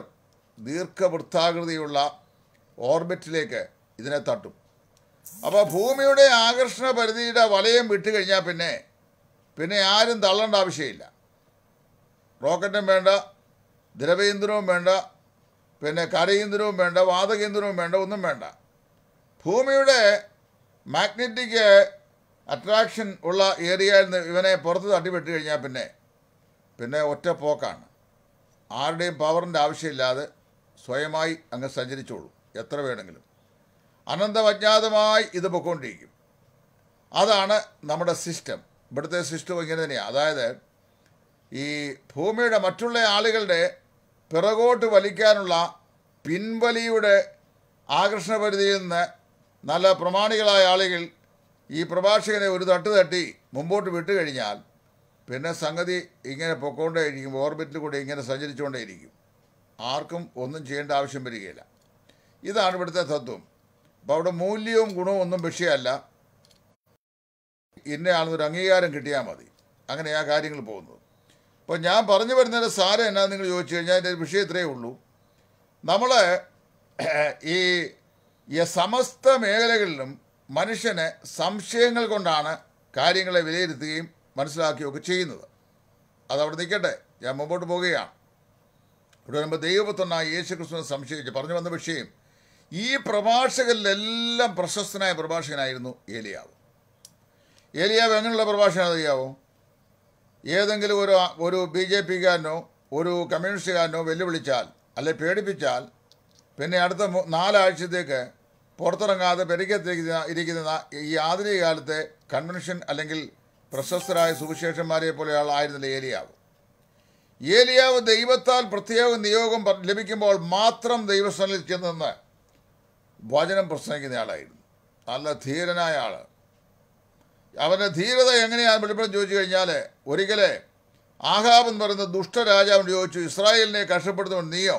ദീർഘവൃത്താകൃതിയുള്ള ഓർബിറ്റിലേക്ക് ഇതിനെ തട്ടും അപ്പോൾ ഭൂമിയുടെ ആകർഷണ പരിധിയുടെ വലയം വിട്ട് കഴിഞ്ഞാൽ പിന്നെ പിന്നെ ആരും തള്ളേണ്ട ആവശ്യമില്ല റോക്കറ്റും വേണ്ട ദ്രവയന്ത്രവും വേണ്ട പിന്നെ കരയന്ത്രവും വേണ്ട വാതകേന്ദ്രവും വേണ്ട ഒന്നും വേണ്ട ഭൂമിയുടെ മാഗ്നറ്റിക് അട്രാക്ഷൻ uh, ഉള്ള ഏരിയയിൽ നിന്ന് ഇവനെ പുറത്ത് തട്ടിപ്പെട്ട് കഴിഞ്ഞാൽ പിന്നെ പിന്നെ ഒറ്റ പോക്കാണ് ആരുടെയും പവറിൻ്റെ ആവശ്യമില്ലാതെ സ്വയമായി അങ്ങ് സഞ്ചരിച്ചോളൂ എത്ര വേണമെങ്കിലും അനന്തമജ്ഞാതമായി ഇത് പൊക്കൊണ്ടിരിക്കും അതാണ് നമ്മുടെ സിസ്റ്റം ഇവിടുത്തെ സിസ്റ്റം ഇങ്ങനെ തന്നെയാണ് അതായത് ഈ ഭൂമിയുടെ മറ്റുള്ള ആളുകളുടെ പിറകോട്ട് വലിക്കാനുള്ള പിൻവലിയുടെ ആകർഷണ പരിധിയിൽ നിന്ന് നല്ല പ്രമാണികളായ ആളുകൾ ഈ പ്രഭാഷകനെ ഒരു തട്ട് തട്ടി മുമ്പോട്ട് വിട്ടു കഴിഞ്ഞാൽ പിന്നെ സംഗതി ഇങ്ങനെ പൊക്കോണ്ടേ ഇരിക്കും ഓർബിറ്റിൽ കൂടെ ഇങ്ങനെ സഞ്ചരിച്ചുകൊണ്ടേയിരിക്കും ആർക്കും ഒന്നും ചെയ്യേണ്ട ആവശ്യം വരികയില്ല ഇതാണ് ഇവിടുത്തെ തത്വം അപ്പോൾ അവിടെ മൂല്യവും ഗുണവും ഒന്നും വിഷയമല്ല ഇന്നയാളെന്ന് ഒരു അംഗീകാരം കിട്ടിയാൽ മതി അങ്ങനെ ആ കാര്യങ്ങൾ പോകുന്നത് അപ്പോൾ ഞാൻ പറഞ്ഞു വരുന്നതിൻ്റെ സാരം എന്നാന്ന് നിങ്ങൾ ചോദിച്ചു കഴിഞ്ഞാൽ അതിൻ്റെ വിഷയം ഇത്രയേ ഉള്ളൂ നമ്മൾ ഈ ഈ സമസ്ത മേഖലകളിലും മനുഷ്യന് സംശയങ്ങൾ കൊണ്ടാണ് കാര്യങ്ങളെ വിലയിരുത്തുകയും മനസ്സിലാക്കുകയൊക്കെ ചെയ്യുന്നത് അതവിടെ നിൽക്കട്ടെ ഞാൻ മുമ്പോട്ട് പോവുകയാണ് ഇവിടെ വരുമ്പോൾ ദൈവപുത്രനായ യേശു ക്രിസ്തുവിനെ സംശയിച്ച് പറഞ്ഞു വന്ന വിഷയം ഈ പ്രഭാഷകരിലെല്ലാം പ്രശസ്തനായ പ്രഭാഷകനായിരുന്നു ഏലിയാവ് ഏലിയാവ് എങ്ങനെയുള്ള പ്രഭാഷകൻ അറിയാവോ ഏതെങ്കിലും ഒരു ഒരു ബി ജെ പിക്കാരനോ ഒരു കമ്മ്യൂണിസ്റ്റുകാരനോ വെല്ലുവിളിച്ചാൽ അല്ലെ പേടിപ്പിച്ചാൽ പിന്നെ അടുത്ത നാലാഴ്ചത്തേക്ക് പുറത്തിറങ്ങാതെ പെരിക്കത്തേക്ക് ഇരിക്കുന്ന ഈ ആധുനിക കാലത്തെ കൺവെൻഷൻ അല്ലെങ്കിൽ പ്രശസ്തരായ സുവിശേഷന്മാരെ പോലെയുള്ള ആയിരുന്നില്ല ഏലിയാവ് ഏലിയാവ് ദൈവത്താൽ പ്രത്യേക നിയോഗം ലഭിക്കുമ്പോൾ മാത്രം ദൈവസ്ഥാനിൽ ചെന്നെന്ന് വചനം ആളായിരുന്നു നല്ല ധീരനായ ആൾ അവൻ്റെ ധീരത എങ്ങനെയാണ് വെളിപ്പെടുത്തി ചോദിച്ചു കഴിഞ്ഞാൽ ഒരിക്കലെ ആഹാബ് എന്ന് പറയുന്ന ദുഷ്ടരാജാവിന് ചോദിച്ചു ഇസ്രായേലിനെ കഷ്ടപ്പെടുത്തുകൊണ്ട് നീയോ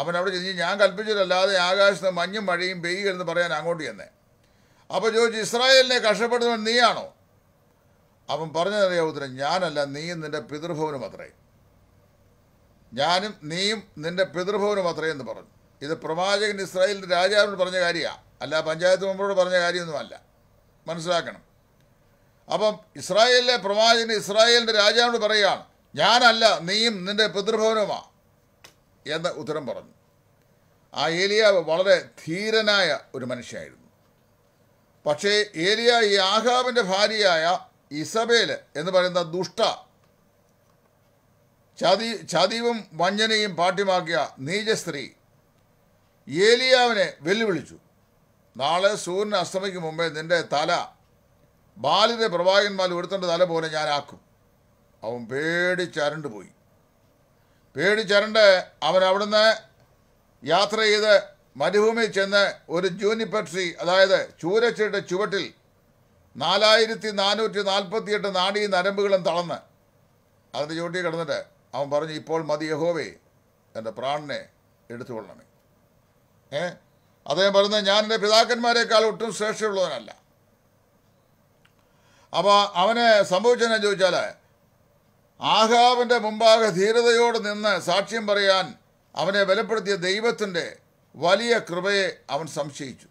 അവൻ അവിടെ ചെന്ന് ഞാൻ കൽപ്പിച്ചതല്ലാതെ ആകാശത്ത് മഞ്ഞും മഴയും പെയ്യുകയെന്ന് പറയാൻ അങ്ങോട്ട് ചെന്നേ അപ്പോൾ ചോദിച്ചു ഇസ്രായേലിനെ കഷ്ടപ്പെടുന്നവൻ നീയാണോ അവൻ പറഞ്ഞതറിയാ ഉത്തരം ഞാനല്ല നീയും നിൻ്റെ പിതൃഭവനും അത്രേ ഞാനും നീയും നിൻ്റെ പിതൃഭവനും അത്രേ എന്ന് പറഞ്ഞു ഇത് പ്രവാചകൻ ഇസ്രായേലിൻ്റെ രാജാവിനോട് പറഞ്ഞ കാര്യമാണ് അല്ല പഞ്ചായത്ത് മെമ്പറോട് പറഞ്ഞ കാര്യമൊന്നുമല്ല മനസ്സിലാക്കണം അപ്പം ഇസ്രായേലിലെ പ്രവാചകൻ ഇസ്രായേലിൻ്റെ രാജാവിനോട് പറയുകയാണ് ഞാനല്ല നീയും നിൻ്റെ പിതൃഭവനുമാണ് എന്ന് ഉത്തരം പറഞ്ഞു ആ ഏലിയാവ് വളരെ ധീരനായ ഒരു മനുഷ്യനായിരുന്നു പക്ഷേ ഏലിയ ഈ ആഹാബിൻ്റെ ഭാര്യയായ ഇസബേൽ എന്ന് പറയുന്ന ദുഷ്ട ചതി ചതിവും വഞ്ചനയും പാഠ്യമാക്കിയ നീചസ്ത്രീ ഏലിയാവിനെ വെല്ലുവിളിച്ചു നാളെ സൂര്യൻ അസ്തമയ്ക്ക് മുമ്പേ നിന്റെ തല ബാലിൻ്റെ പ്രവാചകന്മാർ ഒരുത്തേണ്ട തല പോലെ ഞാനാക്കും അവൻ പേടിച്ചരണ്ടുപോയി പേടിച്ചരണ്ട് അവൻ അവിടുന്ന് യാത്ര ചെയ്ത് മരുഭൂമിയിൽ ചെന്ന് ഒരു ജൂനിപ്പർ ട്രീ അതായത് ചൂരച്ചയുടെ ചുവട്ടിൽ നാലായിരത്തി നാനൂറ്റി നാൽപ്പത്തിയെട്ട് നാടീ നരമ്പുകളും തളർന്ന് അതിൻ്റെ ചുവട്ടിൽ കിടന്നിട്ട് അവൻ പറഞ്ഞു ഇപ്പോൾ മതി യഹോവേ എൻ്റെ പ്രാണനെ എടുത്തുകൊള്ളണമേ ഏ അദ്ദേഹം പറഞ്ഞ് ഞാൻ എൻ്റെ പിതാക്കന്മാരെക്കാൾ ഒട്ടും ശ്രേഷ്ഠയുള്ളവനല്ല അപ്പോൾ അവന് സംഭവിച്ചതെന്നു ചോദിച്ചാൽ ആഹാവിൻ്റെ മുമ്പാകെ ധീരതയോട് നിന്ന് സാക്ഷ്യം പറയാൻ അവനെ ബലപ്പെടുത്തിയ ദൈവത്തിൻ്റെ വലിയ കൃപയെ അവൻ സംശയിച്ചു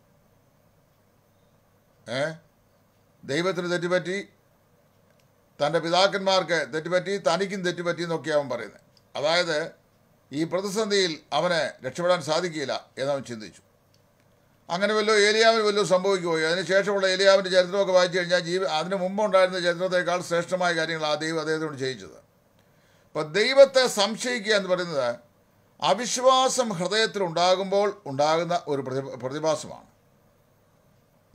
ഏ ദൈവത്തിന് തെറ്റുപറ്റി തൻ്റെ പിതാക്കന്മാർക്ക് തെറ്റുപറ്റി തനിക്കും തെറ്റുപറ്റി എന്നൊക്കെയാണ് അവൻ പറയുന്നത് അതായത് ഈ പ്രതിസന്ധിയിൽ അവനെ രക്ഷപ്പെടാൻ സാധിക്കില്ല എന്നവൻ ചിന്തിച്ചു അങ്ങനെ വല്ലോ ഏലിയാവിന് വല്ലതും സംഭവിക്കുകയോ അതിനുശേഷമുള്ള ഏലിയാവിൻ്റെ ചരിത്രമൊക്കെ വായിച്ചു കഴിഞ്ഞാൽ ജീവി അതിന് മുമ്പുണ്ടായിരുന്ന ചരിത്രത്തെക്കാൾ ശ്രേഷ്ഠമായ കാര്യങ്ങൾ ആ ദൈവം അദ്ദേഹത്തോട് ചെയ്യിച്ചത് അപ്പോൾ ദൈവത്തെ സംശയിക്കുക എന്ന് പറയുന്നത് അവിശ്വാസം ഹൃദയത്തിൽ ഉണ്ടാകുമ്പോൾ ഉണ്ടാകുന്ന ഒരു പ്രതിഭാസമാണ്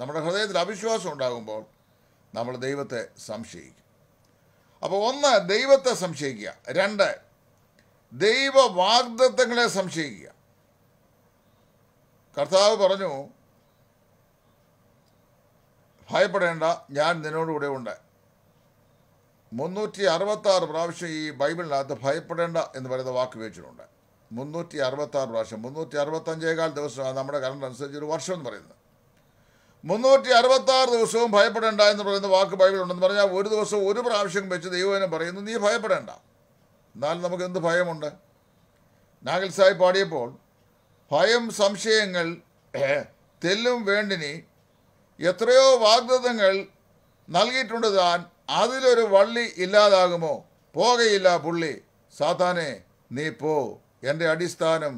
നമ്മുടെ ഹൃദയത്തിൽ അവിശ്വാസം ഉണ്ടാകുമ്പോൾ നമ്മൾ ദൈവത്തെ സംശയിക്കും അപ്പോൾ ഒന്ന് ദൈവത്തെ സംശയിക്കുക രണ്ട് ദൈവ വാഗ്ദത്തങ്ങളെ സംശയിക്കുക കർത്താവ് പറഞ്ഞു ഭയപ്പെടേണ്ട ഞാൻ നിന്നോടുകൂടെ ഉണ്ട് മുന്നൂറ്റി അറുപത്താറ് പ്രാവശ്യം ഈ ബൈബിളിനകത്ത് ഭയപ്പെടേണ്ട എന്ന് പറയുന്ന വാക്ക് ഉപയോഗിച്ചിട്ടുണ്ട് മുന്നൂറ്റി അറുപത്താറ് പ്രാവശ്യം മുന്നൂറ്റി അറുപത്തഞ്ചേകാൽ ദിവസമാണ് നമ്മുടെ കറണ്ട് അനുസരിച്ച് ഒരു വർഷം എന്ന് പറയുന്നത് മുന്നൂറ്റി അറുപത്താറ് ദിവസവും ഭയപ്പെടേണ്ട എന്ന് പറയുന്ന വാക്ക് ബൈബിൾ ഉണ്ടെന്ന് പറഞ്ഞാൽ ഒരു ദിവസം ഒരു പ്രാവശ്യം വെച്ച് ദൈവനെ പറയുന്നു നീ ഭയപ്പെടേണ്ട എന്നാൽ നമുക്ക് എന്ത് ഭയമുണ്ട് നാഗൽസായി പാടിയപ്പോൾ ഭയം സംശയങ്ങൾ തെല്ലും വേണ്ടിനി എത്രയോ വാഗ്ദത്തങ്ങൾ നൽകിയിട്ടുണ്ട് താൻ അതിലൊരു വള്ളി ഇല്ലാതാകുമോ പോകയില്ല പുള്ളി സാത്താനെ നീ പോ എൻ്റെ അടിസ്ഥാനം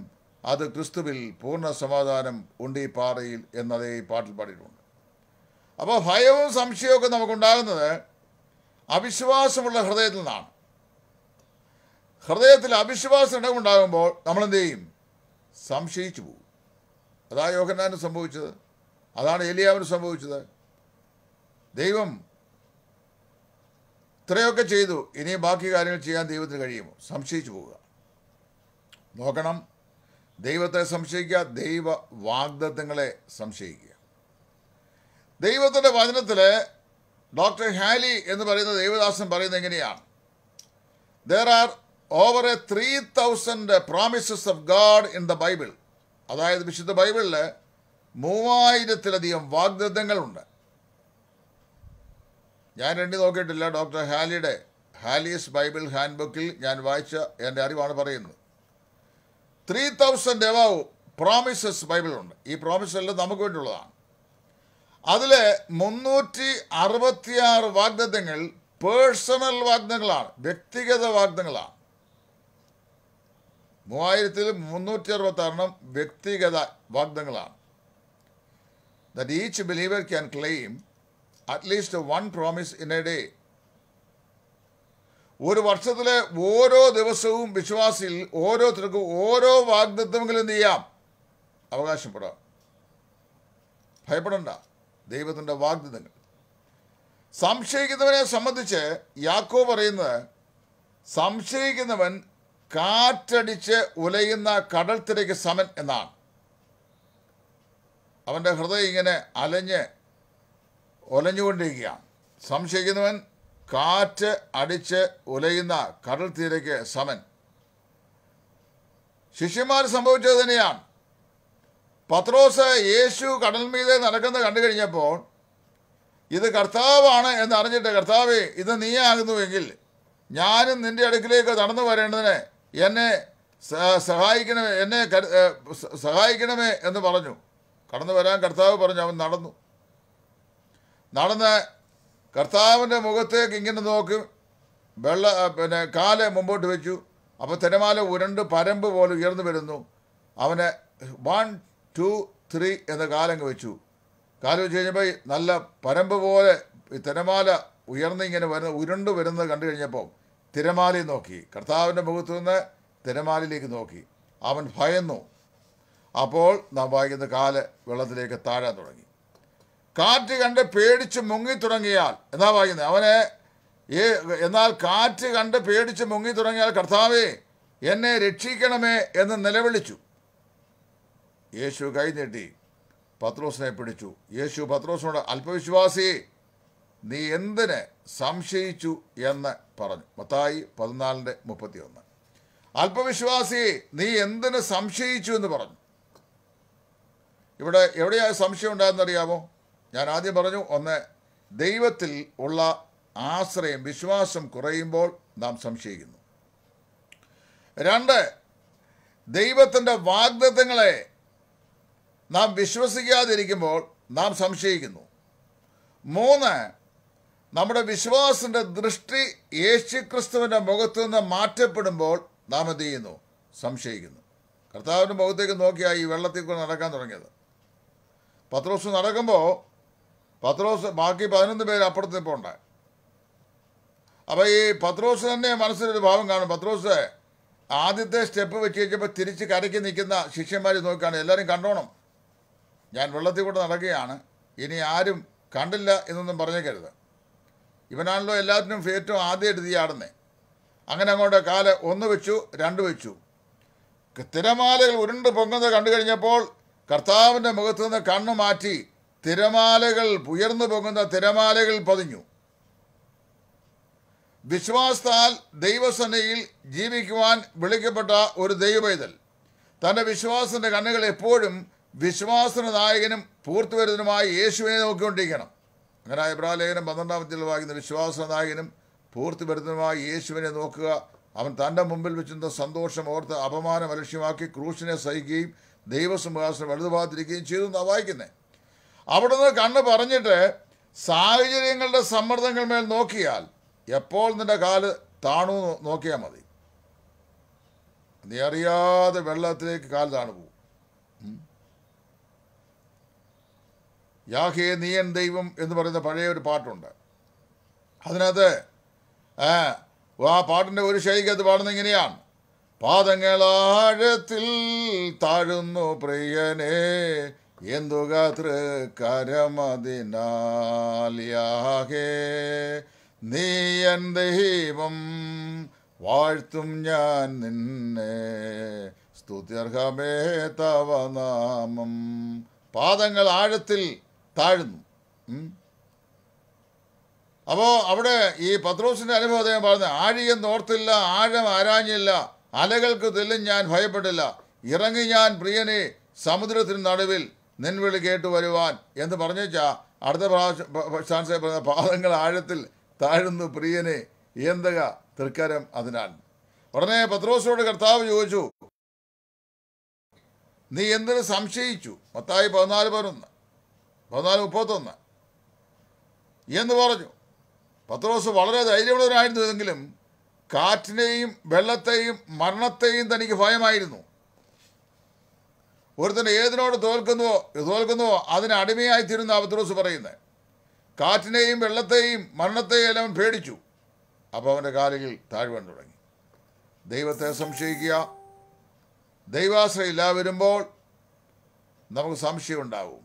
അത് ക്രിസ്തുവിൽ പൂർണ്ണ സമാധാനം ഉണ്ട് ഈ പാറയിൽ എന്നതേ ഈ പാട്ടിൽ പാടിയിട്ടുണ്ട് അപ്പോൾ ഭയവും സംശയവും നമുക്കുണ്ടാകുന്നത് അവിശ്വാസമുള്ള ഹൃദയത്തിൽ നിന്നാണ് ഹൃദയത്തിൽ അവിശ്വാസം ഇടമുണ്ടാകുമ്പോൾ നമ്മൾ ചെയ്യും സംശയിച്ചു പോകും അതാ യോഹന്നാനും സംഭവിച്ചത് അതാണ് എലിയാവിന് സംഭവിച്ചത് ദൈവം ഇത്രയൊക്കെ ചെയ്തു ഇനി ബാക്കി കാര്യങ്ങൾ ചെയ്യാൻ ദൈവത്തിന് കഴിയുമോ സംശയിച്ചു പോവുക നോക്കണം ദൈവത്തെ സംശയിക്കുക ദൈവ വാഗ്ദത്തങ്ങളെ സംശയിക്കുക ദൈവത്തിൻ്റെ വചനത്തിൽ ഡോക്ടർ ഹാലി എന്ന് പറയുന്ന ദൈവദാസൻ പറയുന്നത് എങ്ങനെയാണ് there are over a three thousand promises of God in the Bible അതായത് വിശുദ്ധ ബൈബിളിൽ മൂവായിരത്തിലധികം വാഗ്ദത്തങ്ങളുണ്ട് ഞാൻ എണ്ണി നോക്കിയിട്ടില്ല ഡോക്ടർ ഹാലിയുടെ ഹാലിയസ് ബൈബിൾ ഹാൻഡ് ബുക്കിൽ ഞാൻ വായിച്ച എൻ്റെ അറിവാണ് പറയുന്നത് ത്രീ തൗസൻഡ് എവാവ് പ്രോമിസസ് ബൈബിളുണ്ട് ഈ പ്രോമിസ് എല്ലാം നമുക്ക് വേണ്ടിയുള്ളതാണ് അതിൽ മുന്നൂറ്റി അറുപത്തിയാറ് വാഗ്ദത്തങ്ങൾ പേഴ്സണൽ വാഗ്ദങ്ങളാണ് വ്യക്തിഗത വാഗ്ദങ്ങളാണ് മൂവായിരത്തിൽ മുന്നൂറ്റി അറുപത്തി ആറെണ്ണം വ്യക്തിഗത വാഗ്ദങ്ങളാണ് that each believer can claim at least one promise in a day ഒരു വർഷത്തിലെ ഓരോ ദിവസവും വിശ്വാസിൽ ഓരോരുത്തർക്കും ഓരോ വാഗ്ദത്വങ്ങളും എന്ത് ചെയ്യാം അവകാശപ്പെടാം ഭയപ്പെടണ്ട ദൈവത്തിൻ്റെ വാഗ്ദത്തങ്ങൾ സംശയിക്കുന്നവനെ സംബന്ധിച്ച് യാക്കോ പറയുന്നത് സംശയിക്കുന്നവൻ കാറ്റടിച്ച് ഉലയുന്ന കടൽ തിരയ്ക്ക് സമൻ എന്നാണ് അവൻ്റെ ഹൃദയം ഇങ്ങനെ അലഞ്ഞ് ഒലഞ്ഞുകൊണ്ടിരിക്കുകയാണ് സംശയിക്കുന്നവൻ കാറ്റ് അടിച്ച് ഉലയുന്ന കടൽ തീരയ്ക്ക് സമൻ ശിഷ്യന്മാർ സംഭവിച്ചത് തന്നെയാണ് പത്രോസ് യേശു കടൽ മീതെ നടക്കുന്നത് കണ്ടു കഴിഞ്ഞപ്പോൾ ഇത് കർത്താവാണ് എന്ന് അറിഞ്ഞിട്ട് കർത്താവേ ഇത് നീയാകുന്നുവെങ്കിൽ ഞാനും നിന്റെ അടുക്കിലേക്ക് നടന്നു വരേണ്ടതിന് എന്നെ സഹായിക്കണമേ എന്നെ സഹായിക്കണമേ എന്ന് പറഞ്ഞു കടന്നു വരാൻ കർത്താവ് പറഞ്ഞു അവൻ നടന്നു നടന്ന് കർത്താവിൻ്റെ മുഖത്തേക്ക് ഇങ്ങനെ നോക്കി വെള്ള പിന്നെ കാല് മുമ്പോട്ട് വെച്ചു അപ്പോൾ തിരമാല ഉരണ്ട് പരമ്പ് പോലെ ഉയർന്നു വരുന്നു അവനെ വൺ ടു ത്രീ എന്ന കാലങ്ങ് വെച്ചു കാല് വെച്ച് കഴിഞ്ഞപ്പോൾ നല്ല പരമ്പ് പോലെ ഈ തിരമാല ഉയർന്നിങ്ങനെ വരുന്ന ഉരുണ്ട് വരുന്നത് കണ്ടു കഴിഞ്ഞപ്പോൾ തിരമാലയെ നോക്കി കർത്താവിൻ്റെ മുഖത്തു നിന്ന് തിരമാലയിലേക്ക് നോക്കി അവൻ ഭയന്നു അപ്പോൾ നാം വായിക്കുന്ന കാല് വെള്ളത്തിലേക്ക് താഴാൻ തുടങ്ങി കാറ്റ് കണ്ട് പേടിച്ച് മുങ്ങി തുടങ്ങിയാൽ എന്നാ വായിക്കുന്നത് അവനെ ഏ എന്നാൽ കാറ്റ് കണ്ട് പേടിച്ച് മുങ്ങി തുടങ്ങിയാൽ കർത്താവേ എന്നെ രക്ഷിക്കണമേ എന്ന് നിലവിളിച്ചു യേശു കൈ നീട്ടി പത്രോസിനെ പിടിച്ചു യേശു പത്രോസിനോട് അല്പവിശ്വാസി നീ എന്തിനെ സംശയിച്ചു എന്ന് പറഞ്ഞു മത്തായി പതിനാലിൻ്റെ ഒന്ന് അല്പവിശ്വാസി നീ എന്തിനെ സംശയിച്ചു എന്ന് പറഞ്ഞു ഇവിടെ എവിടെയാണ് സംശയം ഉണ്ടായെന്നറിയാമോ ഞാൻ ആദ്യം പറഞ്ഞു ഒന്ന് ദൈവത്തിൽ ഉള്ള ആശ്രയം വിശ്വാസം കുറയുമ്പോൾ നാം സംശയിക്കുന്നു രണ്ട് ദൈവത്തിൻ്റെ വാഗ്ദത്തങ്ങളെ നാം വിശ്വസിക്കാതിരിക്കുമ്പോൾ നാം സംശയിക്കുന്നു മൂന്ന് നമ്മുടെ വിശ്വാസത്തിന്റെ ദൃഷ്ടി ക്രിസ്തുവിൻ്റെ മുഖത്തു നിന്ന് മാറ്റപ്പെടുമ്പോൾ നാം എന്ത് ചെയ്യുന്നു സംശയിക്കുന്നു കർത്താവിൻ്റെ മുഖത്തേക്ക് നോക്കിയാണ് ഈ വെള്ളത്തിൽ കൂടെ നടക്കാൻ തുടങ്ങിയത് പത്രോസ് നടക്കുമ്പോൾ പത്രോസ് ബാക്കി പതിനൊന്ന് പേര് അപ്പുറത്ത് ഇപ്പോൾ ഉണ്ടായി അപ്പോൾ ഈ പത്രോസ് തന്നെ മനസ്സിലൊരു ഭാവം കാണും പത്രോസ് ആദ്യത്തെ സ്റ്റെപ്പ് വെച്ച് കഴിഞ്ഞപ്പോൾ തിരിച്ച് കരയ്ക്ക് നിൽക്കുന്ന ശിഷ്യന്മാർ നോക്കുകയാണ് എല്ലാവരും കണ്ടോണം ഞാൻ വെള്ളത്തിൽ കൂടെ നടക്കുകയാണ് ഇനി ആരും കണ്ടില്ല എന്നൊന്നും പറഞ്ഞേക്കരുത് ഇവനാണല്ലോ എല്ലാത്തിനും ഫേറ്റും ആദ്യമായിട്ട് തീ അങ്ങനെ അങ്ങോട്ട് കാല് ഒന്ന് വെച്ചു രണ്ട് വെച്ചു തിരമാലകൾ ഉരുണ്ട് പൊങ്ങുന്നത് കണ്ടു കഴിഞ്ഞപ്പോൾ കർത്താവിൻ്റെ മുഖത്തു നിന്ന് കണ്ണു മാറ്റി തിരമാലകൾ ഉയർന്നു പൊങ്ങുന്ന തിരമാലകൾ പതിഞ്ഞു വിശ്വാസത്താൽ ദൈവസനയിൽ ജീവിക്കുവാൻ വിളിക്കപ്പെട്ട ഒരു ദൈവവൈതൽ തൻ്റെ വിശ്വാസത്തിൻ്റെ കണ്ണുകൾ എപ്പോഴും വിശ്വാസനായകനും നായകനും യേശുവിനെ നോക്കിക്കൊണ്ടിരിക്കണം അങ്ങനെ ഇബ്രാലേഖനം പന്ത്രണ്ടാം അധ്യയിൽ വായിക്കുന്ന വിശ്വാസനായകനും പൂർത്തി വരുന്നതുമായ യേശുവിനെ നോക്കുക അവൻ തൻ്റെ മുമ്പിൽ വെച്ചിരുന്ന സന്തോഷം ഓർത്ത് അപമാനം അലക്ഷ്യമാക്കി ക്രൂശിനെ സഹിക്കുകയും ദൈവസിംഹാസനം വലുതുപാതിരിക്കുകയും ചെയ്തു എന്നാണ് വായിക്കുന്നത് നിന്ന് കണ്ണ് പറഞ്ഞിട്ട് സാഹചര്യങ്ങളുടെ സമ്മർദ്ദങ്ങൾ മേൽ നോക്കിയാൽ എപ്പോൾ നിന്റെ കാല് താണു നോക്കിയാൽ മതി നീ അറിയാതെ വെള്ളത്തിലേക്ക് കാൽ താണു പോകും യാഹേ നീയൻ ദൈവം എന്ന് പറയുന്ന പഴയ ഒരു പാട്ടുണ്ട് അതിനകത്ത് ആ പാട്ടിൻ്റെ ഒരു ശൈലി അത് പാടുന്ന ഇങ്ങനെയാണ് പാദങ്ങളാഴത്തിൽ താഴുന്നു പ്രിയനെ എന്തുക തൃക്കരമതിനാലിയാകെ നീ എൻ ദൈവം വാഴ്ത്തും ഞാൻ നിന്നെ സ്തുത്യർഹമേ തവ നാമം പാദങ്ങൾ ആഴത്തിൽ താഴുന്നു അപ്പോൾ അവിടെ ഈ പത്രോസിൻ്റെ അനുഭവം അദ്ദേഹം പറഞ്ഞു ആഴിയം നോർത്തില്ല ആഴം ആരാഞ്ഞില്ല അലകൾക്ക് തെല്ലും ഞാൻ ഭയപ്പെട്ടില്ല ഇറങ്ങി ഞാൻ പ്രിയനെ സമുദ്രത്തിന് നടുവിൽ നിൻവിളി കേട്ടു വരുവാൻ എന്ന് പറഞ്ഞാൽ അടുത്ത പ്രാവശ്യം പറഞ്ഞ പാദങ്ങൾ ആഴത്തിൽ താഴുന്നു പ്രിയനെ ഏന്തക തൃക്കരം അതിനാൽ ഉടനെ പത്രോസിനോട് കർത്താവ് ചോദിച്ചു നീ എന്തിനു സംശയിച്ചു മത്തായി പതിനാല് പതിനൊന്ന് പതിനാല് മുപ്പത്തൊന്ന് എന്ന് പറഞ്ഞു പത്രോസ് വളരെ ധൈര്യമുള്ളവരായിരുന്നു എങ്കിലും കാറ്റിനെയും വെള്ളത്തെയും മരണത്തെയും തനിക്ക് ഭയമായിരുന്നു ഒരുത്തൻ ഏതിനോട് തോൽക്കുന്നുവോ തോൽക്കുന്നുവോ അതിന് അടിമയായിത്തീരുന്ന പത്രോസ് പറയുന്നത് കാറ്റിനെയും വെള്ളത്തെയും മരണത്തെയും എല്ലാം പേടിച്ചു അപ്പോൾ അവൻ്റെ കാലുകൾ താഴ്വാൻ തുടങ്ങി ദൈവത്തെ സംശയിക്കുക ദൈവാശ്രയം ഇല്ലാതെ വരുമ്പോൾ നമുക്ക് സംശയം ഉണ്ടാവും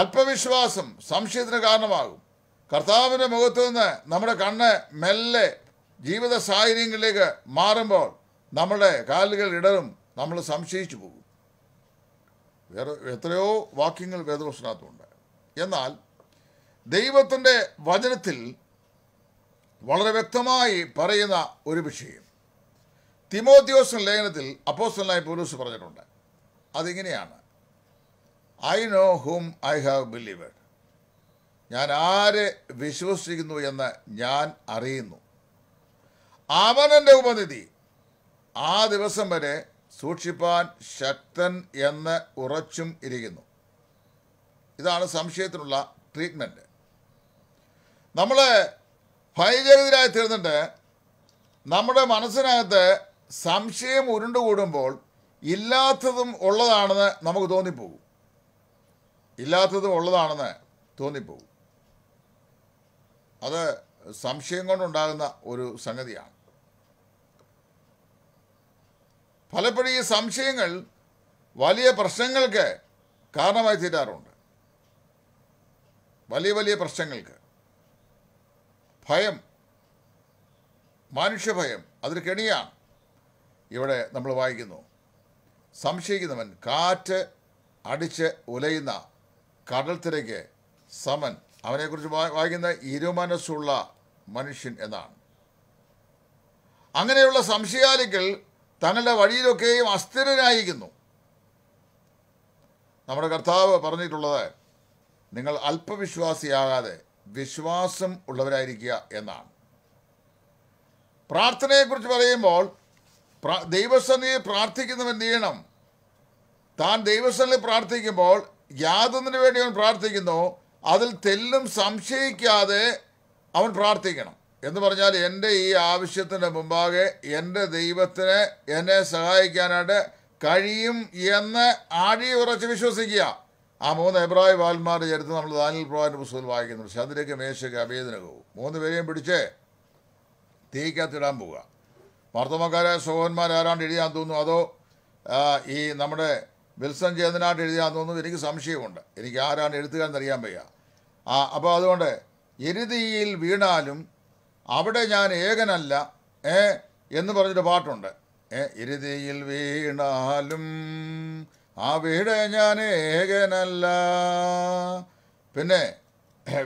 അല്പവിശ്വാസം സംശയത്തിന് കാരണമാകും കർത്താവിൻ്റെ മുഖത്തു നിന്ന് നമ്മുടെ കണ്ണ് മെല്ലെ ജീവിത സാഹചര്യങ്ങളിലേക്ക് മാറുമ്പോൾ നമ്മുടെ കാലുകൾ ഇടറും നമ്മൾ സംശയിച്ചു പോകും വേറെ എത്രയോ വാക്യങ്ങൾ വേദവശനകത്തുണ്ട് എന്നാൽ ദൈവത്തിൻ്റെ വചനത്തിൽ വളരെ വ്യക്തമായി പറയുന്ന ഒരു വിഷയം തിമോദ്യോസ് ലേഖനത്തിൽ അപ്പോസ്റ്റലായി പോലീസ് പറഞ്ഞിട്ടുണ്ട് അതിങ്ങനെയാണ് I know whom I have believed ഞാൻ ആരെ വിശ്വസിക്കുന്നു എന്ന് ഞാൻ അറിയുന്നു അവനൻ്റെ ഉപനിധി ആ ദിവസം വരെ സൂക്ഷിപ്പാൻ ശക്തൻ എന്ന് ഉറച്ചും ഇരിക്കുന്നു ഇതാണ് സംശയത്തിനുള്ള ട്രീറ്റ്മെൻറ്റ് നമ്മൾ ഭയചരിതരായി തീർന്നിട്ട് നമ്മുടെ മനസ്സിനകത്ത് സംശയം ഉരുണ്ടുകൂടുമ്പോൾ ഇല്ലാത്തതും ഉള്ളതാണെന്ന് നമുക്ക് തോന്നിപ്പോകും ഇല്ലാത്തതും ഉള്ളതാണെന്ന് തോന്നിപ്പോകും അത് സംശയം കൊണ്ടുണ്ടാകുന്ന ഒരു സംഗതിയാണ് പലപ്പോഴും ഈ സംശയങ്ങൾ വലിയ പ്രശ്നങ്ങൾക്ക് കാരണമായി തീരാറുണ്ട് വലിയ വലിയ പ്രശ്നങ്ങൾക്ക് ഭയം മനുഷ്യഭയം അതൊരു കെണിയാണ് ഇവിടെ നമ്മൾ വായിക്കുന്നു സംശയിക്കുന്നവൻ കാറ്റ് അടിച്ച് ഉലയുന്ന കടൽ സമൻ അവനെക്കുറിച്ച് വായിക്കുന്ന ഇരുമനസ്സുള്ള മനുഷ്യൻ എന്നാണ് അങ്ങനെയുള്ള സംശയാലികൾ തങ്ങളുടെ വഴിയിലൊക്കെയും അസ്ഥിരനായിരിക്കുന്നു നമ്മുടെ കർത്താവ് പറഞ്ഞിട്ടുള്ളത് നിങ്ങൾ അല്പവിശ്വാസിയാകാതെ വിശ്വാസം ഉള്ളവരായിരിക്കുക എന്നാണ് പ്രാർത്ഥനയെക്കുറിച്ച് പറയുമ്പോൾ ദൈവസന്നിധി പ്രാർത്ഥിക്കുന്നവൻ ചെയ്യണം താൻ ദൈവസന്നിധി പ്രാർത്ഥിക്കുമ്പോൾ യാതൊന്നിനു വേണ്ടി അവൻ പ്രാർത്ഥിക്കുന്നു അതിൽ തെല്ലും സംശയിക്കാതെ അവൻ പ്രാർത്ഥിക്കണം എന്ന് പറഞ്ഞാൽ എൻ്റെ ഈ ആവശ്യത്തിൻ്റെ മുമ്പാകെ എൻ്റെ ദൈവത്തിന് എന്നെ സഹായിക്കാനായിട്ട് കഴിയും എന്ന് ഉറച്ച് വിശ്വസിക്കുക ആ മൂന്ന് എബ്രായ വാൽമാരുടെ ചരിത്രം നമ്മൾ ദാനിൽ പ്രവാൻ്റെ പുസ്തകത്തിൽ വായിക്കുന്നുണ്ട് ശദ്രയ്ക്ക് മേശയ്ക്ക് പോകും മൂന്ന് പേരെയും പിടിച്ച് തീക്കകത്തിടാൻ പോവുക മർദ്ദമക്കാരെ സോഹന്മാർ ആരാണ്ട് ഇടിയാൻ തോന്നുന്നു അതോ ഈ നമ്മുടെ വിൽസൺ ചേതനായിട്ട് എഴുതിയാന്ന് തോന്നുന്നു എനിക്ക് സംശയമുണ്ട് എനിക്ക് ആരാണ് അറിയാൻ വയ്യ ആ അപ്പോൾ അതുകൊണ്ട് എരുതിയിൽ വീണാലും അവിടെ ഞാൻ ഏകനല്ല ഏ എന്ന് പറഞ്ഞൊരു പാട്ടുണ്ട് ഏ എരുതിയിൽ വീണാലും അവിടെ ഞാൻ ഏകനല്ല പിന്നെ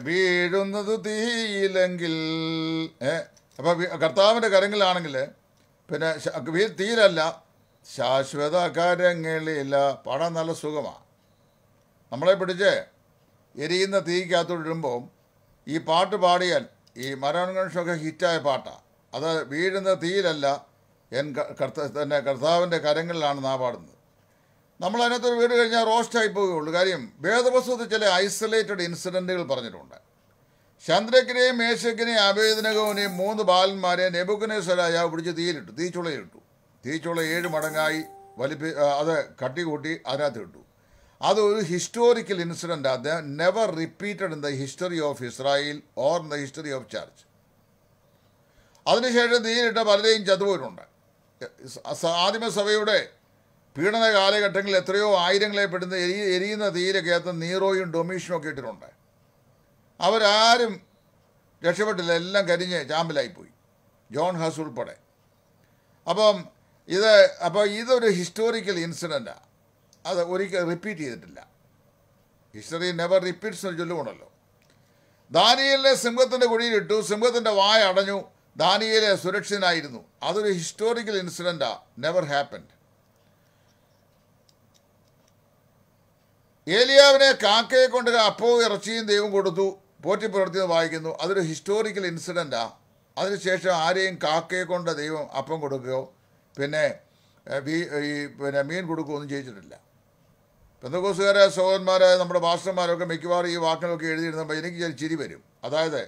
വീഴുന്നത് തീയില്ലെങ്കിൽ ഏ അപ്പോൾ കർത്താവിൻ്റെ കരങ്ങളിലാണെങ്കിൽ പിന്നെ തീയിലല്ല ശാശ്വത കരങ്ങളില്ല പണം നല്ല സുഖമാണ് നമ്മളെ പിടിച്ച് എരിയുന്ന തീക്കകത്തോട്ടിടുമ്പോൾ ഈ പാട്ട് പാടിയാൽ ഈ മരണങ്ങൾക്കൊക്കെ ഹിറ്റായ പാട്ടാണ് അത് വീഴുന്ന തീയിലല്ല എൻ കർത്ത തന്നെ കർത്താവിൻ്റെ കരങ്ങളിലാണ് നാ പാടുന്നത് നമ്മൾ അതിനകത്തൊരു വീട് കഴിഞ്ഞാൽ റോസ്റ്റായി പോവുകയുള്ളൂ കാര്യം വേദപുസ്തകത്തിൽ ചില ഐസൊലേറ്റഡ് ഇൻസിഡൻറ്റുകൾ പറഞ്ഞിട്ടുണ്ട് ചന്ദ്രക്കിനെയും മേശക്കിനെയും അഭേദനകവിനെയും മൂന്ന് ബാലന്മാരെ നെബുക്കനേശ്വരായ പിടിച്ച് തീയിലിട്ടു തീച്ചുളയിലിട്ടു തീച്ചുള്ള ഏഴ് മടങ്ങായി വലിപ്പി അത് കട്ടി കൂട്ടി അതിനകത്ത് ഇട്ടു അതൊരു ഹിസ്റ്റോറിക്കൽ ഇൻസിഡൻ്റ് അത് never repeated in the history of Israel or in the history of church അതിനുശേഷം നേരിട്ട് പലരെയും ചതുപോയിട്ടുണ്ട് ആദിമ സഭയുടെ പീഡന കാലഘട്ടങ്ങളിൽ എത്രയോ ആയിരങ്ങളെ പെടുന്ന എരി എരിയുന്ന തീരൊക്കെ അകത്ത് നീറോയും ഡൊമീഷനും ഒക്കെ ഇട്ടിട്ടുണ്ട് അവരാരും രക്ഷപ്പെട്ടില്ല എല്ലാം കരിഞ്ഞ് ചാമ്പലായിപ്പോയി ജോൺ ഹസ് ഉൾപ്പെടെ അപ്പം ഇത് അപ്പോൾ ഇതൊരു ഹിസ്റ്റോറിക്കൽ ഇൻസിഡൻറ്റാണ് അത് ഒരിക്കൽ റിപ്പീറ്റ് ചെയ്തിട്ടില്ല ഹിസ്റ്ററി നെവർ റിപ്പീറ്റ്സ് എന്ന് ചൊല്ലുകൊണ്ടല്ലോ ദാനിയലിനെ സിംഹത്തിൻ്റെ കുഴിയിലിട്ടു സിംഹത്തിൻ്റെ വായ അടഞ്ഞു ദാനിയലെ സുരക്ഷിതനായിരുന്നു അതൊരു ഹിസ്റ്റോറിക്കൽ ഇൻസിഡൻറ്റാണ് നെവർ ഹാപ്പൻഡ് ഏലിയാവിനെ കാക്കയെ കൊണ്ട് അപ്പവും ഇറച്ചിയും ദൈവം കൊടുത്തു പോറ്റി പുലർത്തിയെന്ന് വായിക്കുന്നു അതൊരു ഹിസ്റ്റോറിക്കൽ ഇൻസിഡൻറ്റാണ് അതിനുശേഷം ആരെയും കാക്കയെ കൊണ്ട് ദൈവം അപ്പം കൊടുക്കുകയോ പിന്നെ ഈ പിന്നെ മീൻ കൊടുക്കുകയൊന്നും ചെയ്തിട്ടില്ല പെന്തകോസുകാരായ സഹോദരന്മാരായ നമ്മുടെ മാസ്റ്റർമാരൊക്കെ മിക്കവാറും ഈ വാക്കിനൊക്കെ എഴുതിയിരുന്നപ്പോൾ എനിക്ക് ചിരി വരും അതായത്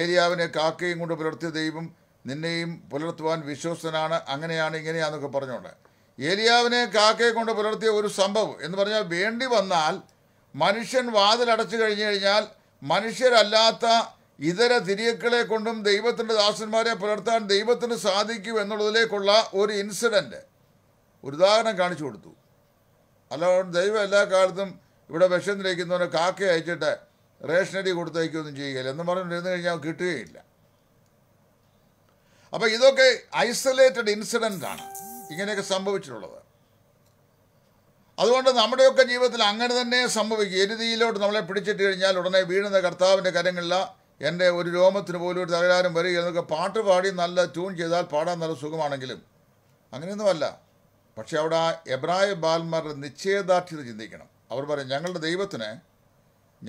ഏരിയാവിനെ കാക്കയും കൊണ്ട് പുലർത്തിയ ദൈവം നിന്നെയും പുലർത്തുവാൻ വിശ്വസ്തനാണ് അങ്ങനെയാണ് ഇങ്ങനെയാണെന്നൊക്കെ പറഞ്ഞുകൊണ്ട് ഏലിയാവിനെ കാക്കയെ കൊണ്ട് പുലർത്തിയ ഒരു സംഭവം എന്ന് പറഞ്ഞാൽ വേണ്ടി വന്നാൽ മനുഷ്യൻ വാതിലടച്ചു കഴിഞ്ഞു കഴിഞ്ഞാൽ മനുഷ്യരല്ലാത്ത ഇതര തിരിയക്കളെ കൊണ്ടും ദൈവത്തിൻ്റെ ദാസന്മാരെ പുലർത്താൻ ദൈവത്തിന് സാധിക്കും എന്നുള്ളതിലേക്കുള്ള ഒരു ഇൻസിഡൻറ്റ് ഒരു ഉദാഹരണം കാണിച്ചു കൊടുത്തു അല്ലാതെ ദൈവം എല്ലാ കാലത്തും ഇവിടെ വിഷം നിലയ്ക്കുന്നവനെ കാക്ക അയച്ചിട്ട് റേഷനരി കൊടുത്തയക്കുകയൊന്നും ചെയ്യുകയില്ല എന്ന് പറഞ്ഞിരുന്നു കഴിഞ്ഞാൽ കിട്ടുകയില്ല അപ്പോൾ ഇതൊക്കെ ഐസൊലേറ്റഡ് ഇൻസിഡൻ്റ് ആണ് ഇങ്ങനെയൊക്കെ സംഭവിച്ചിട്ടുള്ളത് അതുകൊണ്ട് നമ്മുടെയൊക്കെ ജീവിതത്തിൽ അങ്ങനെ തന്നെ സംഭവിക്കും എരുതിയിലോട്ട് നമ്മളെ പിടിച്ചിട്ട് കഴിഞ്ഞാൽ ഉടനെ വീഴുന്ന കർത്താവിൻ്റെ കരങ്ങളിലാണ് എൻ്റെ ഒരു രോമത്തിന് പോലും ഒരു തകരാറും വരിക എന്നൊക്കെ പാട്ട് പാടി നല്ല ട്യൂൺ ചെയ്താൽ പാടാൻ നല്ല സുഖമാണെങ്കിലും അങ്ങനെയൊന്നുമല്ല പക്ഷേ അവിടെ ആ എബ്രായ ബാൽമാരുടെ നിശ്ചയദാർഢ്യത ചിന്തിക്കണം അവർ പറയും ഞങ്ങളുടെ ദൈവത്തിന്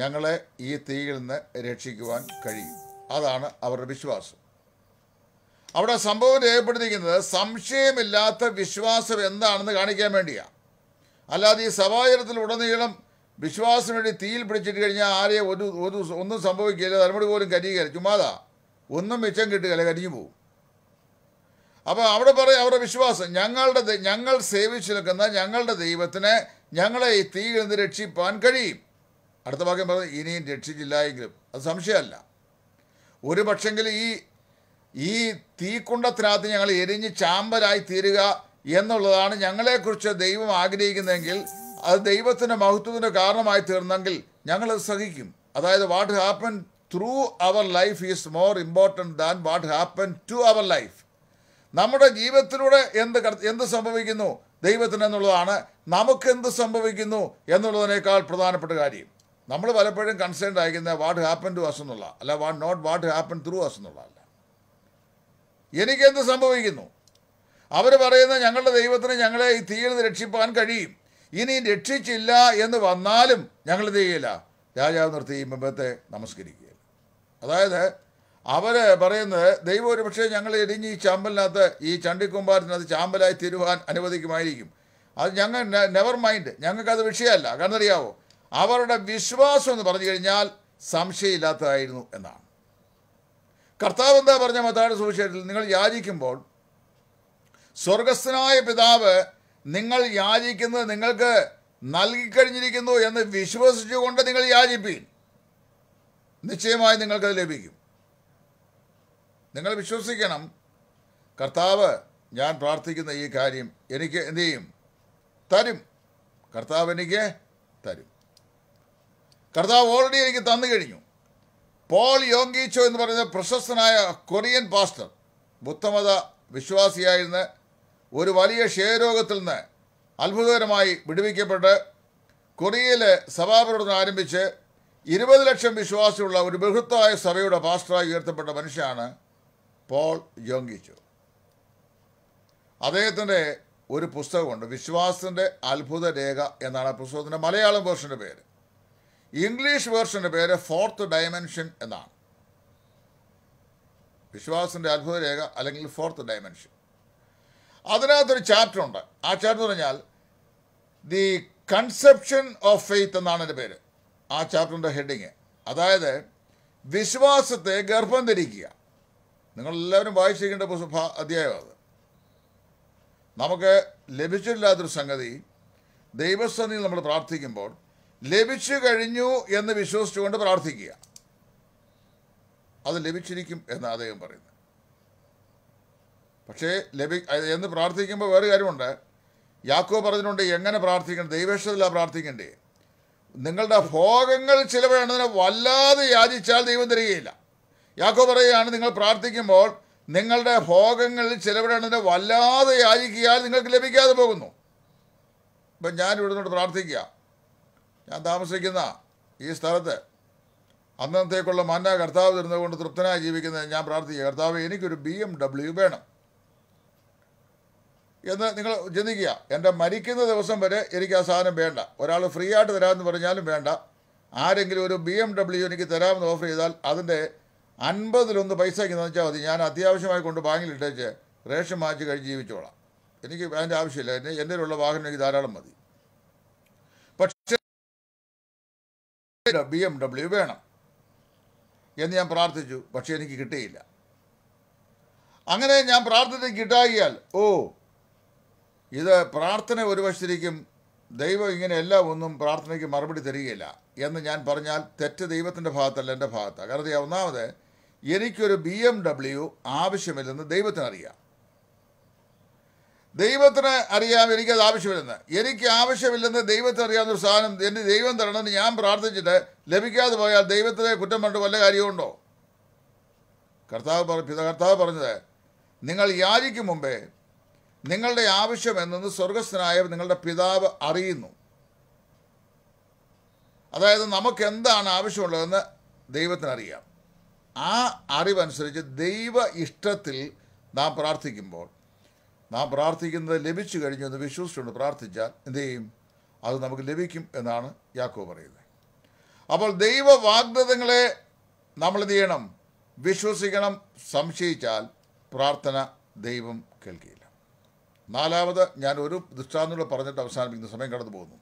ഞങ്ങളെ ഈ തീയിൽ നിന്ന് രക്ഷിക്കുവാൻ കഴിയും അതാണ് അവരുടെ വിശ്വാസം അവിടെ സംഭവം രേഖപ്പെടുത്തിയിരിക്കുന്നത് സംശയമില്ലാത്ത വിശ്വാസം എന്താണെന്ന് കാണിക്കാൻ വേണ്ടിയാണ് അല്ലാതെ ഈ സഭാചരത്തിൽ ഉടനീളം വിശ്വാസം വേണ്ടി തീയിൽ പിടിച്ചിട്ട് കഴിഞ്ഞാൽ ആരെ ഒരു ഒരു ഒന്നും സംഭവിക്കില്ല തലമുടി പോലും കരിയുകയല്ല ചുമ്മാതാ ഒന്നും മിച്ചം കിട്ടുകയല്ല കരിഞ്ഞു പോകും അപ്പോൾ അവിടെ പറയും അവരുടെ വിശ്വാസം ഞങ്ങളുടെ ഞങ്ങൾ സേവിച്ചു നിൽക്കുന്ന ഞങ്ങളുടെ ദൈവത്തിന് ഞങ്ങളെ ഈ തീയിൽ നിന്ന് രക്ഷിപ്പാൻ കഴിയും അടുത്ത ഭാഗം പറഞ്ഞു ഇനിയും രക്ഷിച്ചില്ല എങ്കിലും അത് സംശയമല്ല ഒരു പക്ഷെങ്കിൽ ഈ ഈ തീക്കുണ്ടത്തിനകത്ത് ഞങ്ങൾ എരിഞ്ഞ് ചാമ്പലായി തീരുക എന്നുള്ളതാണ് ഞങ്ങളെക്കുറിച്ച് ദൈവം ആഗ്രഹിക്കുന്നതെങ്കിൽ അത് ദൈവത്തിൻ്റെ മഹത്വത്തിൻ്റെ കാരണമായി തീർന്നെങ്കിൽ ഞങ്ങളത് സഹിക്കും അതായത് what happen through our life is more important than what happen to our life നമ്മുടെ ജീവിതത്തിലൂടെ എന്ത് എന്ത് സംഭവിക്കുന്നു ദൈവത്തിന് എന്നുള്ളതാണ് നമുക്ക് എന്ത് സംഭവിക്കുന്നു എന്നുള്ളതിനേക്കാൾ പ്രധാനപ്പെട്ട കാര്യം നമ്മൾ പലപ്പോഴും കൺസേൺഡ് ആയിരിക്കുന്നത് വാട്ട് ഹാപ്പൻ ടു അസ് എന്നുള്ള അല്ല what not what happen through us എന്നുള്ളതല്ല എനിക്കെന്ത് സംഭവിക്കുന്നു അവർ പറയുന്നത് ഞങ്ങളുടെ ദൈവത്തിന് ഞങ്ങളെ ഈ തീയിൽ നിന്ന് രക്ഷിപ്പാൻ കഴിയും ഇനി രക്ഷിച്ചില്ല എന്ന് വന്നാലും ഞങ്ങൾ ഇത് ചെയ്യില്ല രാജാവ് നിർത്തി ഈ ബിംബത്തെ നമസ്കരിക്കുക അതായത് അവർ പറയുന്നത് ദൈവം ഒരു പക്ഷേ ഞങ്ങൾ എരിഞ്ഞ് ഈ ചാമ്പലിനകത്ത് ഈ ചണ്ടിക്കുമ്പാരത്തിനകത്ത് ചാമ്പലായി തീരുവാൻ അനുവദിക്കുമായിരിക്കും അത് ഞങ്ങൾ നെവർ മൈൻഡ് ഞങ്ങൾക്കത് വിഷയമല്ല കാരണം അറിയാവോ അവരുടെ വിശ്വാസം എന്ന് പറഞ്ഞു കഴിഞ്ഞാൽ സംശയമില്ലാത്തതായിരുന്നു എന്നാണ് കർത്താവ് എന്താ പറഞ്ഞ മത്താട് സുവിശേഷത്തിൽ നിങ്ങൾ യാചിക്കുമ്പോൾ സ്വർഗസ്ഥനായ പിതാവ് നിങ്ങൾ യാചിക്കുന്നത് നിങ്ങൾക്ക് നൽകിക്കഴിഞ്ഞിരിക്കുന്നു എന്ന് വിശ്വസിച്ചുകൊണ്ട് നിങ്ങൾ യാചിപ്പീൻ നിശ്ചയമായി നിങ്ങൾക്കത് ലഭിക്കും നിങ്ങൾ വിശ്വസിക്കണം കർത്താവ് ഞാൻ പ്രാർത്ഥിക്കുന്ന ഈ കാര്യം എനിക്ക് എന്തു ചെയ്യും തരും കർത്താവ് എനിക്ക് തരും കർത്താവ് ഓൾറെഡി എനിക്ക് തന്നു കഴിഞ്ഞു പോൾ യോങ്കീച്ചോ എന്ന് പറയുന്ന പ്രശസ്തനായ കൊറിയൻ പാസ്റ്റർ ബുദ്ധമത വിശ്വാസിയായിരുന്ന ഒരു വലിയ ക്ഷയരോഗത്തിൽ നിന്ന് അത്ഭുതകരമായി വിടുവിക്കപ്പെട്ട് കൊറിയയിൽ സഭാപ്രവർത്തനം ആരംഭിച്ച് ഇരുപത് ലക്ഷം വിശ്വാസിയുള്ള ഒരു ബഹുത്തായ സഭയുടെ പാസ്റ്ററായി ഉയർത്തപ്പെട്ട മനുഷ്യനാണ് പോൾ ജോങ്കിച്ചു അദ്ദേഹത്തിൻ്റെ ഒരു പുസ്തകമുണ്ട് വിശ്വാസത്തിൻ്റെ അത്ഭുത രേഖ എന്നാണ് ആ പുസ്തകത്തിൻ്റെ മലയാളം വേർഷൻ്റെ പേര് ഇംഗ്ലീഷ് വേർഷൻ്റെ പേര് ഫോർത്ത് ഡയമെൻഷൻ എന്നാണ് വിശ്വാസത്തിൻ്റെ അത്ഭുത രേഖ അല്ലെങ്കിൽ ഫോർത്ത് ഡയമെൻഷൻ അതിനകത്തൊരു ഉണ്ട് ആ ചാപ്റ്റർ എന്ന് പറഞ്ഞാൽ ദി കൺസെപ്ഷൻ ഓഫ് ഫെയ്ത്ത് എന്നാണ് എൻ്റെ പേര് ആ ചാപ്റ്ററിൻ്റെ ഹെഡിങ് അതായത് വിശ്വാസത്തെ ഗർഭം ധരിക്കുക നിങ്ങളെല്ലാവരും വായിച്ചിരിക്കേണ്ട പുസ്തക അധ്യായം അത് നമുക്ക് ലഭിച്ചിട്ടില്ലാത്തൊരു സംഗതി ദൈവസ്ഥനിൽ നമ്മൾ പ്രാർത്ഥിക്കുമ്പോൾ ലഭിച്ചു കഴിഞ്ഞു എന്ന് വിശ്വസിച്ചുകൊണ്ട് പ്രാർത്ഥിക്കുക അത് ലഭിച്ചിരിക്കും എന്ന് അദ്ദേഹം പറയുന്നു പക്ഷേ ലഭി എന്ന് പ്രാർത്ഥിക്കുമ്പോൾ വേറെ കാര്യമുണ്ട് യാക്കോ പറഞ്ഞിട്ടുണ്ട് എങ്ങനെ പ്രാർത്ഥിക്കണം ദൈവേഷ്ടത്തിലാണ് പ്രാർത്ഥിക്കണ്ടേ നിങ്ങളുടെ ഭോഗങ്ങൾ ചിലവേണ്ടതിനെ വല്ലാതെ യാചിച്ചാൽ ദൈവം തരികയില്ല യാക്കോ പറയുകയാണ് നിങ്ങൾ പ്രാർത്ഥിക്കുമ്പോൾ നിങ്ങളുടെ ഭോഗങ്ങൾ ചിലവിടേണ്ടതിനെ വല്ലാതെ യാചിക്കിയാൽ നിങ്ങൾക്ക് ലഭിക്കാതെ പോകുന്നു ഇപ്പം ഞാൻ ഇവിടെ നിന്നോട് പ്രാർത്ഥിക്കുക ഞാൻ താമസിക്കുന്ന ഈ സ്ഥലത്ത് അന്നത്തേക്കുള്ള മന്ന കർത്താവ് തരുന്നത് കൊണ്ട് തൃപ്തനായി ജീവിക്കുന്നത് ഞാൻ പ്രാർത്ഥിക്കുക കർത്താവ് എനിക്കൊരു ബി എം ഡബ്ല്യു വേണം എന്ന് നിങ്ങൾ ചിന്തിക്കുക എൻ്റെ മരിക്കുന്ന ദിവസം വരെ എനിക്ക് ആ സാധനം വേണ്ട ഒരാൾ ഫ്രീ ആയിട്ട് തരാമെന്ന് പറഞ്ഞാലും വേണ്ട ആരെങ്കിലും ഒരു ബി എം ഡബ്ല്യു എനിക്ക് തരാമെന്ന് ഓഫർ ചെയ്താൽ അതിൻ്റെ അൻപതിലൊന്ന് പൈസ എനിക്ക് വെച്ചാൽ മതി ഞാൻ അത്യാവശ്യമായി കൊണ്ട് ബാങ്കിലിട്ടേച്ച് റേഷൻ മാച്ച് കഴിഞ്ഞ് ജീവിച്ചോളാം എനിക്ക് അതിൻ്റെ ആവശ്യമില്ല എന്നെ എൻ്റെ ഉള്ള വാഹനം എനിക്ക് ധാരാളം മതി പക്ഷേ ബി എം ഡബ്ല്യു വേണം എന്ന് ഞാൻ പ്രാർത്ഥിച്ചു പക്ഷേ എനിക്ക് കിട്ടിയില്ല അങ്ങനെ ഞാൻ പ്രാർത്ഥന കിട്ടാകിയാൽ ഓ ഇത് പ്രാർത്ഥന ഒരു വശത്തിരിക്കും ദൈവം ഇങ്ങനെയല്ല ഒന്നും പ്രാർത്ഥനയ്ക്ക് മറുപടി തരികയില്ല എന്ന് ഞാൻ പറഞ്ഞാൽ തെറ്റ് ദൈവത്തിൻ്റെ ഭാഗത്തല്ല എൻ്റെ ഭാഗത്താണ് കാരണം ഒന്നാമത് എനിക്കൊരു ബി എം ഡബ്ല്യു ആവശ്യമില്ലെന്ന് ദൈവത്തിനറിയാം ദൈവത്തിന് അറിയാം എനിക്കത് ആവശ്യമില്ലെന്ന് എനിക്ക് ആവശ്യമില്ലെന്ന് ദൈവത്തിന് അറിയാവുന്നൊരു സാധനം എൻ്റെ ദൈവം തരണമെന്ന് ഞാൻ പ്രാർത്ഥിച്ചിട്ട് ലഭിക്കാതെ പോയാൽ ദൈവത്തിനെ കുറ്റം പറഞ്ഞിട്ട് വല്ല കാര്യമുണ്ടോ കർത്താവ് പറഞ്ഞു കർത്താവ് പറഞ്ഞത് നിങ്ങൾ യാചിക്കും മുമ്പേ നിങ്ങളുടെ ആവശ്യം എന്നത് സ്വർഗസ്ഥനായ നിങ്ങളുടെ പിതാവ് അറിയുന്നു അതായത് നമുക്ക് എന്താണ് ആവശ്യമുള്ളതെന്ന് ദൈവത്തിനറിയാം ആ അറിവനുസരിച്ച് ദൈവ ഇഷ്ടത്തിൽ നാം പ്രാർത്ഥിക്കുമ്പോൾ നാം പ്രാർത്ഥിക്കുന്നത് ലഭിച്ചു കഴിഞ്ഞു എന്ന് വിശ്വസിച്ചുകൊണ്ട് പ്രാർത്ഥിച്ചാൽ എന്തു ചെയ്യും അത് നമുക്ക് ലഭിക്കും എന്നാണ് യാക്കോ പറയുന്നത് അപ്പോൾ ദൈവ വാഗ്ദതങ്ങളെ നമ്മൾ ചെയ്യണം വിശ്വസിക്കണം സംശയിച്ചാൽ പ്രാർത്ഥന ദൈവം കേൾക്കില്ല നാലാമത് ഞാൻ ഒരു ദൃഷ്ടാന്തങ്ങൾ പറഞ്ഞിട്ട് അവസാനിപ്പിക്കുന്ന സമയം കടന്നു പോകുന്നു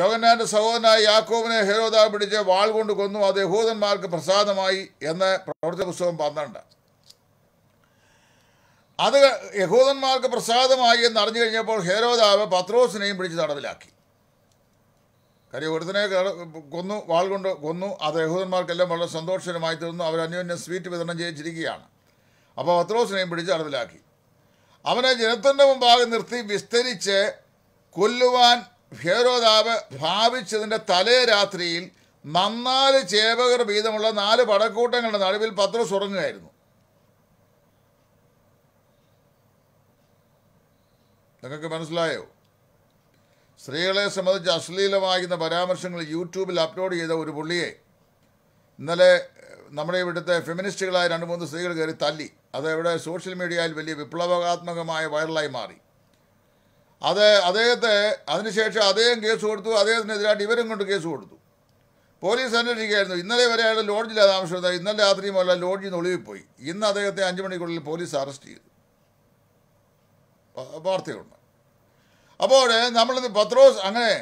യോഗനാൻ്റെ സഹോദരനായ യാക്കോബിനെ ഹെരോദ പിടിച്ച് വാൾ കൊണ്ട് കൊന്നു അത് യഹൂദന്മാർക്ക് പ്രസാദമായി എന്ന് പ്രവർത്തന പുസ്തകം പന്ത്രണ്ട് അത് യഹൂദന്മാർക്ക് പ്രസാദമായി എന്ന് അറിഞ്ഞു കഴിഞ്ഞപ്പോൾ ഹെരോദാവ് പത്രോസിനെയും പിടിച്ച് തടവിലാക്കി കാര്യം ഒരുത്തനെ കൊന്നു വാൾ കൊണ്ട് കൊന്നു അത് യഹൂദന്മാർക്കെല്ലാം വളരെ സന്തോഷകരമായി തീർന്നു അവർ അന്യോന്യം സ്വീറ്റ് വിതരണം ചെയ്യിച്ചിരിക്കുകയാണ് അപ്പോൾ പത്രോസിനെയും പിടിച്ച് തടവിലാക്കി അവനെ ജനത്തിൻ്റെ മുമ്പാകെ നിർത്തി വിസ്തരിച്ച് കൊല്ലുവാൻ ഭേരോദാവ് ഭാവിച്ചതിൻ്റെ തലേ രാത്രിയിൽ നന്നാല് ചേവകർ വീതമുള്ള നാല് പടക്കൂട്ടങ്ങളുടെ നടുവിൽ പത്ര സുറങ്ങുകയായിരുന്നു നിങ്ങൾക്ക് മനസ്സിലായോ സ്ത്രീകളെ സംബന്ധിച്ച് അശ്ലീലമാകുന്ന പരാമർശങ്ങൾ യൂട്യൂബിൽ അപ്ലോഡ് ചെയ്ത ഒരു പുള്ളിയെ ഇന്നലെ നമ്മുടെ ഇവിടുത്തെ ഫെമിനിസ്റ്റുകളായ രണ്ട് മൂന്ന് സ്ത്രീകൾ കയറി തല്ലി അതവിടെ സോഷ്യൽ മീഡിയയിൽ വലിയ വിപ്ലവകാത്മകമായ വൈറലായി മാറി അത് അദ്ദേഹത്തെ അതിനുശേഷം അദ്ദേഹം കേസ് കൊടുത്തു അദ്ദേഹത്തിനെതിരായിട്ട് ഇവരും കൊണ്ട് കേസ് കൊടുത്തു പോലീസ് അന്വേഷിക്കുകയായിരുന്നു ഇന്നലെ വരെ അയാൾ ലോഡ്ജിലാണ് ഇന്നലെ രാത്രി അല്ല ലോഡ്ജിൽ നിന്ന് ഒളിവിപ്പോയി ഇന്ന് അദ്ദേഹത്തെ അഞ്ചു മണിക്കുള്ളിൽ പോലീസ് അറസ്റ്റ് ചെയ്തു വാർത്തയുണ്ട് അപ്പോൾ നമ്മളിന്ന് പത്രോസ് അങ്ങനെ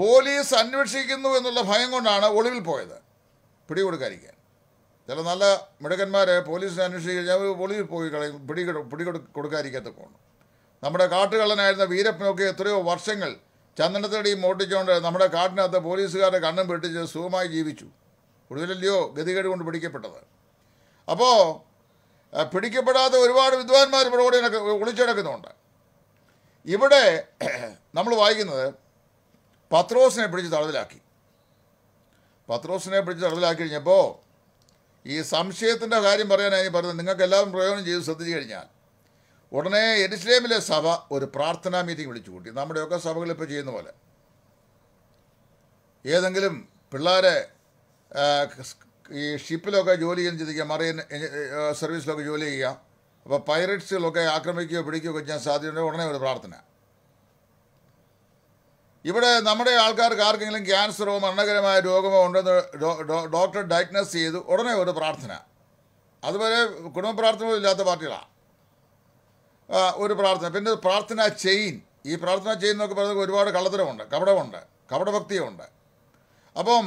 പോലീസ് അന്വേഷിക്കുന്നു എന്നുള്ള ഭയം കൊണ്ടാണ് ഒളിവിൽ പോയത് പിടികൊടുക്കാതിരിക്കാൻ ചില നല്ല മിടുക്കന്മാരെ പോലീസിനെ അന്വേഷിച്ച് കഴിഞ്ഞാൽ അവർ പൊളി പോയി കളയും പിടി പിടി കൊടുക്കാതിരിക്കാത്ത പോകണം നമ്മുടെ കാട്ടുകള്ളനായിരുന്ന വീരപ്പനൊക്കെ എത്രയോ വർഷങ്ങൾ ചന്ദനത്തടിയും മോട്ടിച്ചുകൊണ്ട് നമ്മുടെ കാട്ടിനകത്ത് പോലീസുകാരുടെ കണ്ണും പെട്ടിച്ച് സുഖമായി ജീവിച്ചു ഒടുവിലല്ലയോ ഗതികേട് കൊണ്ട് പിടിക്കപ്പെട്ടത് അപ്പോൾ പിടിക്കപ്പെടാത്ത ഒരുപാട് വിദ്വാൻമാർ ഇവിടെ കൂടെ ഒളിച്ചടക്കുന്നുണ്ട് ഇവിടെ നമ്മൾ വായിക്കുന്നത് പത്രോസിനെ പിടിച്ച് തടവിലാക്കി പത്രോസിനെ പിടിച്ച് തടവിലാക്കി കഴിഞ്ഞപ്പോൾ ഈ സംശയത്തിൻ്റെ കാര്യം പറയാനായി പറഞ്ഞത് നിങ്ങൾക്ക് എല്ലാവരും പ്രയോജനം ചെയ്ത് ശ്രദ്ധിച്ചു കഴിഞ്ഞാൽ ഉടനെ എരുസ്ലേമിലെ സഭ ഒരു പ്രാർത്ഥനാ മീറ്റിംഗ് വിളിച്ചു കൂട്ടി നമ്മുടെയൊക്കെ സഭകൾ ഇപ്പോൾ ചെയ്യുന്ന പോലെ ഏതെങ്കിലും പിള്ളേരെ ഈ ഷിപ്പിലൊക്കെ ജോലി ചെയ്യുന്ന ചിന്തിക്കുക മറിയൻ സർവീസിലൊക്കെ ജോലി ചെയ്യുക അപ്പോൾ പൈററ്റ്സുകളൊക്കെ ആക്രമിക്കുകയോ പിടിക്കുകയോ ചെയ്യാൻ സാധ്യതയുണ്ടെങ്കിൽ ഉടനെ ഒരു പ്രാർത്ഥന ഇവിടെ നമ്മുടെ ആൾക്കാർക്ക് ആർക്കെങ്കിലും ക്യാൻസറോ മരണകരമായ രോഗമോ ഉണ്ടെന്ന് ഡോക്ടർ ഡയഗ്നോസ് ചെയ്തു ഉടനെ ഒരു പ്രാർത്ഥന അതുവരെ കുടുംബ പ്രാർത്ഥനകളും ഇല്ലാത്ത പാർട്ടികളാണ് ഒരു പ്രാർത്ഥന പിന്നെ പ്രാർത്ഥന ചെയിൻ ഈ പ്രാർത്ഥന ചെയിൻ എന്നൊക്കെ പറയുന്നത് ഒരുപാട് കള്ളത്തരമുണ്ട് കപടമുണ്ട് കപടഭക്തിയുമുണ്ട് അപ്പം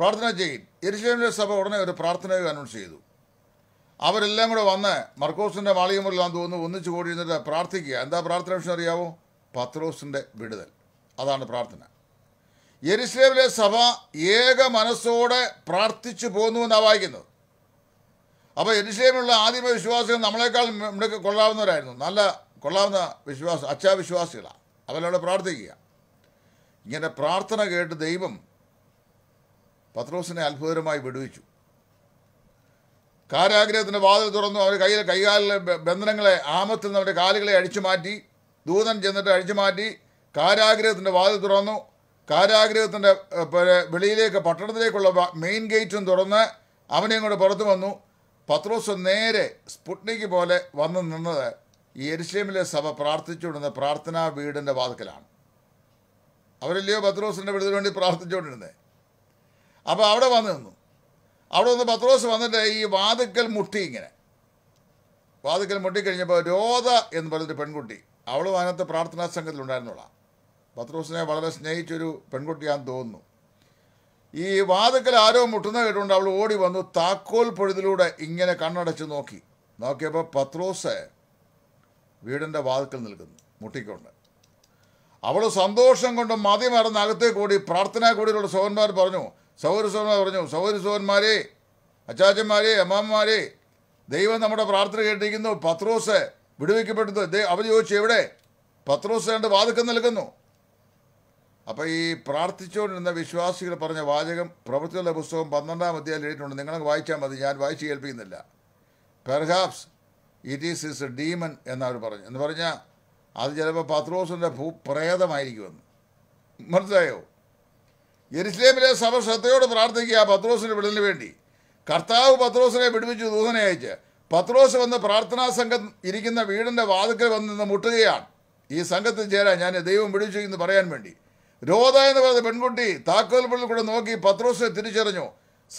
പ്രാർത്ഥന ചെയിൻ എരിശ്വരൻ്റെ സഭ ഉടനെ ഒരു പ്രാർത്ഥനയൊക്കെ അനൗൺസ് ചെയ്തു അവരെല്ലാം കൂടെ വന്ന് മർക്കോസിൻ്റെ മാളികമുറിലാന്ന് തോന്നുന്നു ഒന്നിച്ചു കൂടി ഇരുന്നിട്ട് പ്രാർത്ഥിക്കുക എന്താ പ്രാർത്ഥന വിഷയം അറിയാവോ പത്രോസിൻ്റെ വിടുതൽ അതാണ് പ്രാർത്ഥന യെരുസലേമിലെ സഭ ഏക മനസ്സോടെ പ്രാർത്ഥിച്ചു പോകുന്നുവെന്നാണ് വായിക്കുന്നത് അപ്പോൾ യെരുസലേമിലുള്ള ആദിമ വിശ്വാസികൾ നമ്മളെക്കാൾ മിടുക്ക് കൊള്ളാവുന്നവരായിരുന്നു നല്ല കൊള്ളാവുന്ന വിശ്വാസ അച്ഛാവിശ്വാസികളാണ് അവരോട് പ്രാർത്ഥിക്കുക ഇങ്ങനെ പ്രാർത്ഥന കേട്ട് ദൈവം പത്രോസിനെ അത്ഭുതകരമായി വിടുവിച്ചു കാരാഗ്രഹത്തിൻ്റെ വാതിൽ തുറന്നു അവർ കയ്യിൽ കൈകാലിലെ ബന്ധനങ്ങളെ ആമത്തിൽ നിന്ന് അവരുടെ കാലുകളെ അഴിച്ചു മാറ്റി ദൂതൻ ചെന്നിട്ട് അഴിച്ചു മാറ്റി കാരാഗ്രഹത്തിൻ്റെ വാതിൽ തുറന്നു കാരാഗ്രഹത്തിൻ്റെ വെളിയിലേക്ക് പട്ടണത്തിലേക്കുള്ള മെയിൻ ഗേറ്റും തുറന്ന് അവനെ അങ്ങോട്ട് പുറത്തു വന്നു പത്രോസ് നേരെ സ്പുട്നിക്ക് പോലെ വന്ന് നിന്നത് ഈ എരിശേമിലെ സഭ പ്രാർത്ഥിച്ചുകൊണ്ടിരുന്ന പ്രാർത്ഥനാ വീടിൻ്റെ വാതിക്കലാണ് അവരല്ലയോ പത്രോസിൻ്റെ വീടിന് വേണ്ടി പ്രാർത്ഥിച്ചുകൊണ്ടിരുന്നത് അപ്പോൾ അവിടെ വന്നു നിന്നു അവിടെ വന്ന് പത്രോസ് വന്നിട്ട് ഈ വാതുക്കൽ മുട്ടി ഇങ്ങനെ വാതുക്കൽ മുട്ടിക്കഴിഞ്ഞപ്പോൾ രോധ എന്ന് പറഞ്ഞൊരു പെൺകുട്ടി അവളും അതിനകത്ത് പ്രാർത്ഥനാ സംഘത്തിലുണ്ടായിരുന്നോളാം പത്രോസിനെ വളരെ സ്നേഹിച്ചൊരു പെൺകുട്ടിയാന്ന് തോന്നുന്നു ഈ വാതുക്കൽ ആരോ മുട്ടുന്ന കേട്ടുകൊണ്ട് അവൾ ഓടി വന്നു താക്കോൽ പൊഴുതിലൂടെ ഇങ്ങനെ കണ്ണടച്ച് നോക്കി നോക്കിയപ്പോൾ പത്രോസ് വീടിൻ്റെ വാതുക്കൽ നിൽക്കുന്നു മുട്ടിക്കൊണ്ട് അവൾ സന്തോഷം കൊണ്ട് മതി മറന്ന് അകത്തേ കൂടി പ്രാർത്ഥനാ കൂടിയിലുള്ള സോഹന്മാർ പറഞ്ഞു സൗരി സോഹന്മാർ പറഞ്ഞു സൗരി സോഹന്മാരെ അച്ചാച്ചന്മാരെ അമ്മാമ്മമാരെ ദൈവം നമ്മുടെ പ്രാർത്ഥന കേട്ടിരിക്കുന്നു പത്രോസ് വിടുവിക്കപ്പെട്ടത് അവർ ചോദിച്ചു എവിടെ പത്രോസ് രണ്ട് വാതുക്കൽ നിൽക്കുന്നു അപ്പോൾ ഈ പ്രാർത്ഥിച്ചുകൊണ്ടിരുന്ന വിശ്വാസികൾ പറഞ്ഞ വാചകം പ്രവൃത്തികളുടെ പുസ്തകം പന്ത്രണ്ടാം അധ്യായം എഴുതിയിട്ടുണ്ട് നിങ്ങൾക്ക് വായിച്ചാൽ മതി ഞാൻ വായിച്ച് കേൾപ്പിക്കുന്നില്ല perhaps it is his demon എന്നവർ പറഞ്ഞു എന്ന് പറഞ്ഞാൽ അത് ചിലപ്പോൾ പത്രോസിൻ്റെ ഭൂ പ്രേതമായിരിക്കുമെന്ന് മനസ്സിലായോ യെരുസലേമിലെ സഭ ശ്രദ്ധയോട് പ്രാർത്ഥിക്കുക പത്രോസിൻ്റെ വിടലിന് വേണ്ടി കർത്താവ് പത്രോസിനെ വിടുവിച്ചു ദൂതനെ അയച്ച് പത്രോസ് വന്ന് പ്രാർത്ഥനാ സംഘം ഇരിക്കുന്ന വീടിൻ്റെ വാതുക്കൽ വന്ന് മുട്ടുകയാണ് ഈ സംഘത്തിൽ ചേരാൻ ഞാൻ ദൈവം വിടുവിച്ചു എന്ന് പറയാൻ വേണ്ടി രോധ എന്ന് പറയുന്ന പെൺകുട്ടി താക്കോൽ പിള്ളി കൂടെ നോക്കി പത്രോസിനെ തിരിച്ചറിഞ്ഞു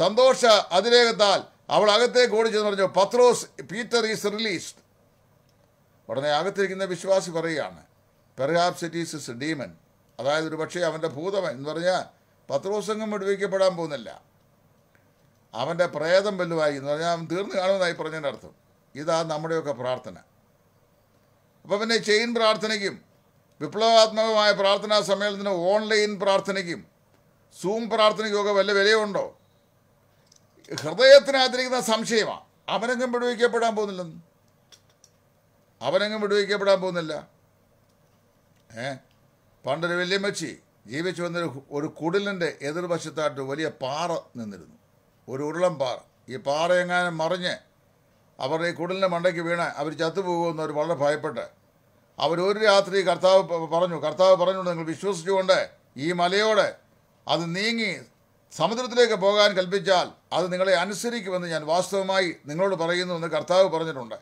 സന്തോഷ അതിരേഖത്താൽ അവൾ അകത്തേക്ക് ചെന്ന് പറഞ്ഞു പത്രോസ് പീറ്റർ ഈസ് റിലീസ്ഡ് ഉടനെ അകത്തിരിക്കുന്ന വിശ്വാസി പറയുകയാണ് perhaps it is his demon അതായത് ഒരു പക്ഷേ അവൻ്റെ ഭൂതം എന്ന് പറഞ്ഞാൽ പത്രോസംഗം വിടുവിക്കപ്പെടാൻ പോകുന്നില്ല അവൻ്റെ പ്രേതം വലുവായി എന്ന് പറഞ്ഞാൽ അവൻ തീർന്നു കാണുമെന്നായി പറഞ്ഞതിൻ്റെ അർത്ഥം ഇതാ നമ്മുടെയൊക്കെ പ്രാർത്ഥന അപ്പോൾ പിന്നെ ചെയിൻ പ്രാർത്ഥനയ്ക്കും വിപ്ലവാത്മകമായ പ്രാർത്ഥനാ സമ്മേളനത്തിന് ഓൺലൈൻ പ്രാർത്ഥനയ്ക്കും സൂം പ്രാർത്ഥനയ്ക്കുമൊക്കെ വല്ല വിലയുണ്ടോ ഹൃദയത്തിനകത്തിരിക്കുന്ന സംശയമാണ് അവനെങ്ങും വിടുവയ്ക്കപ്പെടാൻ പോകുന്നില്ലെന്ന് അവനെങ്ങും വിടുവയ്ക്കപ്പെടാൻ പോകുന്നില്ല ഏ പണ്ടൊരു വല്യമ്മച്ചി ജീവിച്ചു വന്നൊരു ഒരു കുടിലിൻ്റെ എതിർവശത്തായിട്ട് വലിയ പാറ നിന്നിരുന്നു ഒരു ഉരുളം പാറ ഈ പാറ എങ്ങാനും മറിഞ്ഞ് അവരുടെ ഈ കുടിലിൻ്റെ മണ്ടയ്ക്ക് വീണ അവർ ചത്തുപോകുമെന്ന് അവർ വളരെ ഭയപ്പെട്ട് അവരൊരു രാത്രി കർത്താവ് പറഞ്ഞു കർത്താവ് പറഞ്ഞു നിങ്ങൾ വിശ്വസിച്ചുകൊണ്ട് ഈ മലയോടെ അത് നീങ്ങി സമുദ്രത്തിലേക്ക് പോകാൻ കൽപ്പിച്ചാൽ അത് നിങ്ങളെ അനുസരിക്കുമെന്ന് ഞാൻ വാസ്തവമായി നിങ്ങളോട് പറയുന്നു എന്ന് കർത്താവ് പറഞ്ഞിട്ടുണ്ട്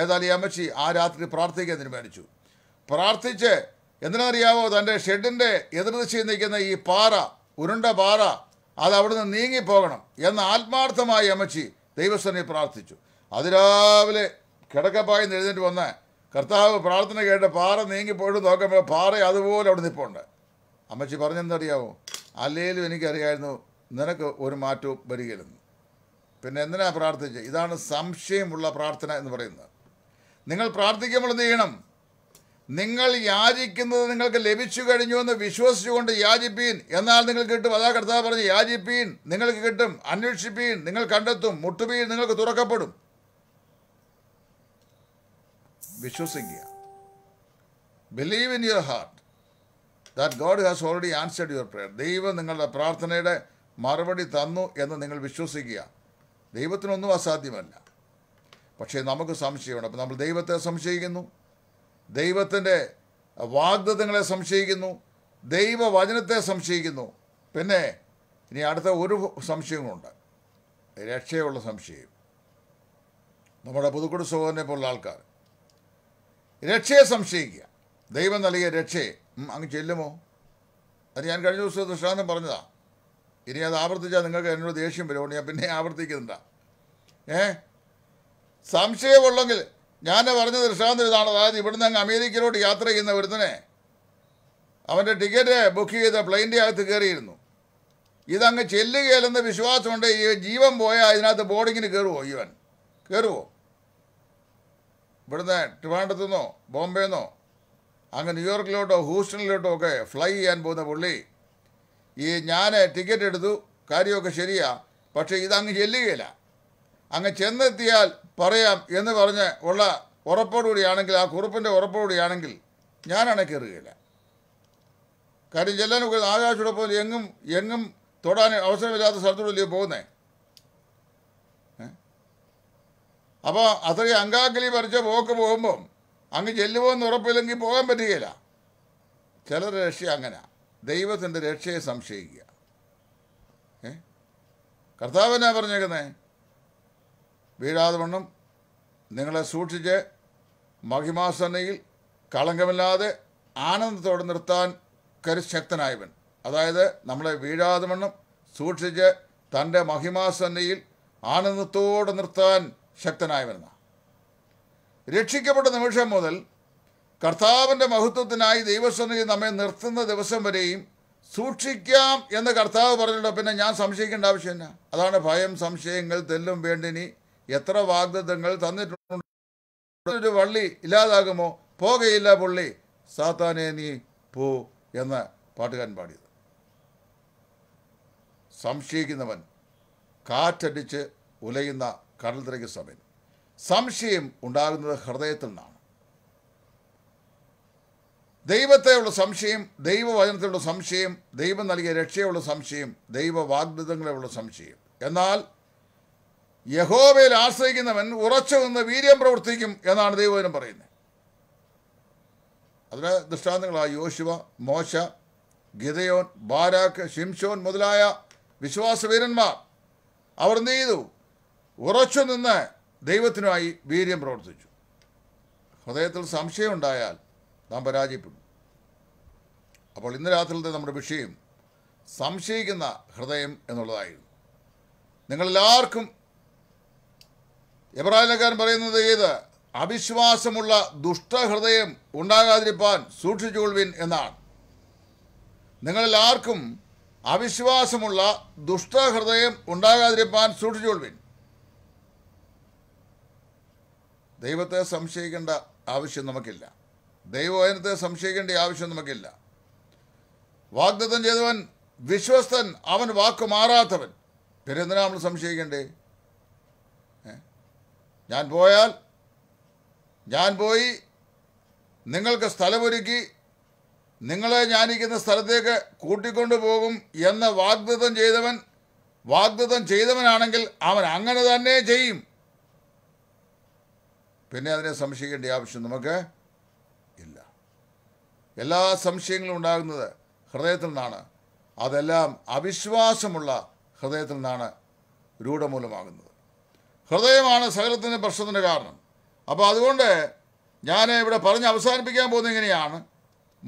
ഏതായാലും ഈ അമ്മച്ചി ആ രാത്രി പ്രാർത്ഥിക്കാൻ തീരുമാനിച്ചു പ്രാർത്ഥിച്ച് എന്തിനറിയാമോ തൻ്റെ ഷെഡിൻ്റെ എതിർദിശയിൽ നിൽക്കുന്ന ഈ പാറ ഉരുണ്ട പാറ അത് അവിടുന്ന് നീങ്ങിപ്പോകണം എന്ന ആത്മാർത്ഥമായി അമ്മച്ചി ദൈവസ്ഥനെ പ്രാർത്ഥിച്ചു അതിരാവിലെ കിടക്കപ്പായി എഴുന്നേറ്റ് വന്ന കർത്താവ് പ്രാർത്ഥന കേട്ട് പാറ നീങ്ങിപ്പോയിട്ട് നോക്കുമ്പോൾ പാറ അതുപോലെ അവിടെ നിൽപ്പുണ്ട് അമ്മച്ചി പറഞ്ഞെന്തറിയാവോ അല്ലേലും എനിക്കറിയായിരുന്നു നിനക്ക് ഒരു മാറ്റവും വരികയില്ലെന്ന് പിന്നെ എന്തിനാ പ്രാർത്ഥിച്ചത് ഇതാണ് സംശയമുള്ള പ്രാർത്ഥന എന്ന് പറയുന്നത് നിങ്ങൾ പ്രാർത്ഥിക്കുമ്പോൾ എന്ത് ചെയ്യണം നിങ്ങൾ യാചിക്കുന്നത് നിങ്ങൾക്ക് ലഭിച്ചു കഴിഞ്ഞു എന്ന് വിശ്വസിച്ചുകൊണ്ട് യാചിപ്പീൻ എന്നാൽ നിങ്ങൾ കിട്ടും അതാ കർത്താവ് പറഞ്ഞ് യാചിപ്പീൻ നിങ്ങൾക്ക് കിട്ടും അന്വേഷിപ്പീൻ നിങ്ങൾ കണ്ടെത്തും മുട്ടുപീൻ നിങ്ങൾക്ക് തുറക്കപ്പെടും വിശ്വസിക്കുക believe in your heart that God has already answered your prayer ദൈവം നിങ്ങളുടെ പ്രാർത്ഥനയുടെ മറുപടി തന്നു എന്ന് നിങ്ങൾ വിശ്വസിക്കുക ദൈവത്തിനൊന്നും അസാധ്യമല്ല പക്ഷേ നമുക്ക് സംശയമാണ് അപ്പോൾ നമ്മൾ ദൈവത്തെ സംശയിക്കുന്നു ദൈവത്തിൻ്റെ വാഗ്ദത്തങ്ങളെ സംശയിക്കുന്നു ദൈവവചനത്തെ സംശയിക്കുന്നു പിന്നെ ഇനി അടുത്ത ഒരു സംശയങ്ങളുണ്ട് രക്ഷയുള്ള സംശയം നമ്മുടെ പുതുക്കുടി സഹോദരനെ പോലുള്ള ആൾക്കാർ രക്ഷയെ സംശയിക്കുക ദൈവം നൽകിയ രക്ഷയെ അങ്ങ് ചെല്ലുമോ അത് ഞാൻ കഴിഞ്ഞ ദിവസം ദൃഷ്ടാന്തം പറഞ്ഞതാ ഇനി അത് ആവർത്തിച്ചാൽ നിങ്ങൾക്ക് എന്നോട് ദേഷ്യം വരുമോ ഞാൻ പിന്നെ ആവർത്തിക്കുന്നുണ്ട ഏ സംശയമുള്ളെങ്കിൽ ഞാൻ പറഞ്ഞ ദൃഷ്ടാന്തം ഇതാണ് അതായത് ഇവിടുന്ന് അങ്ങ് അമേരിക്കയിലോട്ട് യാത്ര ചെയ്യുന്ന ഒരുത്തനെ അവൻ്റെ ടിക്കറ്റ് ബുക്ക് ചെയ്ത പ്ലെയിൻ്റെ അകത്ത് കയറിയിരുന്നു ഇതങ്ങ് ചെല്ലുകയല്ലെന്ന് വിശ്വാസമുണ്ട് ജീവൻ പോയാൽ അതിനകത്ത് ബോർഡിങ്ങിന് കയറുമോ ഇവൻ കയറുമോ ഇവിടുന്ന് ട്രിവാൻഡത്തു നിന്നോ ബോംബെ നിന്നോ അങ്ങ് ന്യൂയോർക്കിലോട്ടോ ഹൂസ്റ്റണിലോട്ടോ ഒക്കെ ഫ്ലൈ ചെയ്യാൻ പോകുന്ന പുള്ളി ഈ ഞാൻ ടിക്കറ്റ് എടുത്തു കാര്യമൊക്കെ ശരിയാ പക്ഷേ ഇതങ്ങ് ചെല്ലുകയില്ല അങ്ങ് ചെന്നെത്തിയാൽ പറയാം എന്ന് പറഞ്ഞ് ഉള്ള ഉറപ്പോടുകൂടിയാണെങ്കിൽ ആ കുറിപ്പിൻ്റെ ഉറപ്പോടുകൂടിയാണെങ്കിൽ ഞാനാണെ കയറുകയില്ല കാര്യം ചെല്ലാനൊക്കെ ആകാശോടൊപ്പം എങ്ങും എങ്ങും തൊടാൻ അവസരമില്ലാത്ത സ്ഥലത്തോടെ പോകുന്നേ അപ്പോൾ അത്രയും അങ്കാക്കലി പറിച്ച പോക്ക് പോകുമ്പം അങ്ങ് ചെല്ലുമോയെന്ന് ഉറപ്പില്ലെങ്കിൽ പോകാൻ പറ്റുകയില്ല ചില രക്ഷ അങ്ങനെ ദൈവത്തിൻ്റെ രക്ഷയെ സംശയിക്കുക ഏ കർത്താവിനാ പറഞ്ഞേക്കുന്നേ വീഴാതെ വണ്ണം നിങ്ങളെ സൂക്ഷിച്ച് മഹിമാസനയിൽ കളങ്കമില്ലാതെ ആനന്ദത്തോടെ നിർത്താൻ കരുശക്തനായവൻ അതായത് നമ്മളെ വീഴാതെ വണ്ണം സൂക്ഷിച്ച് തൻ്റെ മഹിമാസനയിൽ ആനന്ദത്തോടെ നിർത്താൻ ശക്തനായവനെന്ന രക്ഷിക്കപ്പെട്ട നിമിഷം മുതൽ കർത്താവിൻ്റെ മഹത്വത്തിനായി ദൈവസ്വന്നിധി നമ്മെ നിർത്തുന്ന ദിവസം വരെയും സൂക്ഷിക്കാം എന്ന് കർത്താവ് പറഞ്ഞിട്ട് പിന്നെ ഞാൻ സംശയിക്കേണ്ട ആവശ്യം തന്നെ അതാണ് ഭയം സംശയങ്ങൾ തെല്ലും വേണ്ടിനി എത്ര വാഗ്ദത്തങ്ങൾ തന്നിട്ടുണ്ട് ഒരു വള്ളി ഇല്ലാതാകുമോ പോകയില്ല പുള്ളി സാത്താനെ നീ പോ എന്ന് പാട്ടുകാരൻ പാടിയത് സംശയിക്കുന്നവൻ കാറ്റടിച്ച് ഉലയുന്ന കടൽ തിരക്ക് സമയം സംശയം ഉണ്ടാകുന്നത് ഹൃദയത്തിൽ നിന്നാണ് ദൈവത്തെയുള്ള സംശയം ദൈവവചനത്തിലുള്ള സംശയം ദൈവം നൽകിയ രക്ഷയുള്ള സംശയം ദൈവവാഗ്ദങ്ങളെയുള്ള സംശയം എന്നാൽ യഹോവയിൽ ആശ്രയിക്കുന്നവൻ ഉറച്ചു നിന്ന് വീര്യം പ്രവർത്തിക്കും എന്നാണ് ദൈവവചനം പറയുന്നത് അതിന് ദൃഷ്ടാന്തങ്ങളായി യോശുവ മോശ ഗിതയോൻ ബാരാക്ക് ഷിംഷോൻ മുതലായ വിശ്വാസവീരന്മാർ അവർ എന്ത് ചെയ്തു ഉറച്ചു നിന്ന് ദൈവത്തിനായി വീര്യം പ്രവർത്തിച്ചു ഹൃദയത്തിൽ സംശയമുണ്ടായാൽ നാം പരാജയപ്പെടും അപ്പോൾ ഇന്ന് രാത്രിയിലത്തെ നമ്മുടെ വിഷയം സംശയിക്കുന്ന ഹൃദയം എന്നുള്ളതായിരുന്നു നിങ്ങളെല്ലാവർക്കും എബ്രാഹിലക്കാരൻ പറയുന്നത് ഏത് അവിശ്വാസമുള്ള ദുഷ്ടഹൃദയം ഉണ്ടാകാതിരിപ്പാൻ സൂക്ഷിച്ചുകൊള്ളുവിൻ എന്നാണ് നിങ്ങളെല്ലാവർക്കും അവിശ്വാസമുള്ള ദുഷ്ടഹൃദയം ഉണ്ടാകാതിരിപ്പാൻ സൂക്ഷിച്ചുകൊള്ളുവിൻ ദൈവത്തെ സംശയിക്കേണ്ട ആവശ്യം നമുക്കില്ല ദൈവവചനത്തെ സംശയിക്കേണ്ട ആവശ്യം നമുക്കില്ല വാഗ്ദത്തം ചെയ്തവൻ വിശ്വസ്തൻ അവൻ വാക്ക് മാറാത്തവൻ പിന്നെന്തിനാ നമ്മൾ സംശയിക്കണ്ടേ ഞാൻ പോയാൽ ഞാൻ പോയി നിങ്ങൾക്ക് സ്ഥലമൊരുക്കി നിങ്ങളെ ഞാനിരിക്കുന്ന സ്ഥലത്തേക്ക് കൂട്ടിക്കൊണ്ടു പോകും എന്ന വാഗ്ദത്തം ചെയ്തവൻ വാഗ്ദത്തം ചെയ്തവനാണെങ്കിൽ അവൻ അങ്ങനെ തന്നെ ചെയ്യും പിന്നെ അതിനെ സംശയിക്കേണ്ട ആവശ്യം നമുക്ക് ഇല്ല എല്ലാ സംശയങ്ങളും ഉണ്ടാകുന്നത് ഹൃദയത്തിൽ നിന്നാണ് അതെല്ലാം അവിശ്വാസമുള്ള ഹൃദയത്തിൽ നിന്നാണ് രൂഢമൂലമാകുന്നത് ഹൃദയമാണ് സകലത്തിൻ്റെ പ്രശ്നത്തിന് കാരണം അപ്പോൾ അതുകൊണ്ട് ഞാൻ ഇവിടെ പറഞ്ഞ് അവസാനിപ്പിക്കാൻ പോകുന്ന ഇങ്ങനെയാണ്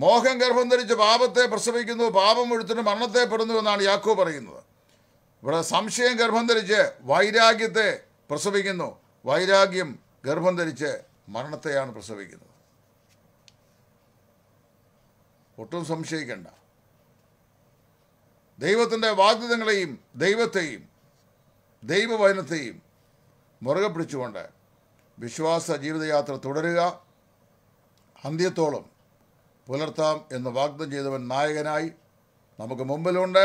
മോഹം ഗർഭം ധരിച്ച് പാപത്തെ പ്രസവിക്കുന്നു പാപം ഒഴുത്തിട്ട് മരണത്തെ പെടുന്നു എന്നാണ് യാക്കോ പറയുന്നത് ഇവിടെ സംശയം ഗർഭം ധരിച്ച് വൈരാഗ്യത്തെ പ്രസവിക്കുന്നു വൈരാഗ്യം ഗർഭം ധരിച്ച് മരണത്തെയാണ് പ്രസവിക്കുന്നത് ഒട്ടും സംശയിക്കേണ്ട ദൈവത്തിൻ്റെ വാഗ്ദത്തങ്ങളെയും ദൈവത്തെയും ദൈവവചനത്തെയും മുറുകെ പിടിച്ചുകൊണ്ട് വിശ്വാസ ജീവിതയാത്ര തുടരുക അന്ത്യത്തോളം പുലർത്താം എന്ന് വാഗ്ദം ചെയ്തവൻ നായകനായി നമുക്ക് മുമ്പിലുണ്ട്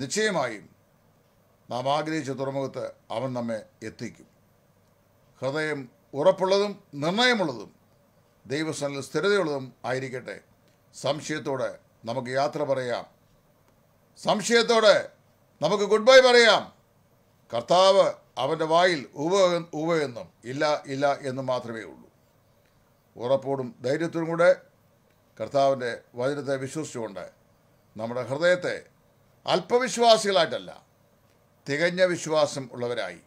നിശ്ചയമായും നാം ആഗ്രഹിച്ച തുറമുഖത്ത് അവൻ നമ്മെ എത്തിക്കും ഹൃദയം ഉറപ്പുള്ളതും നിർണയമുള്ളതും ദൈവസ്ഥാനിൽ സ്ഥിരതയുള്ളതും ആയിരിക്കട്ടെ സംശയത്തോടെ നമുക്ക് യാത്ര പറയാം സംശയത്തോടെ നമുക്ക് ഗുഡ് ബൈ പറയാം കർത്താവ് അവൻ്റെ വായിൽ ഉവ ഉവ എന്നും ഇല്ല ഇല്ല എന്നും മാത്രമേ ഉള്ളൂ ഉറപ്പോടും ധൈര്യത്തോടും കൂടെ കർത്താവിൻ്റെ വചനത്തെ വിശ്വസിച്ചുകൊണ്ട് നമ്മുടെ ഹൃദയത്തെ അല്പവിശ്വാസികളായിട്ടല്ല തികഞ്ഞ വിശ്വാസം ഉള്ളവരായി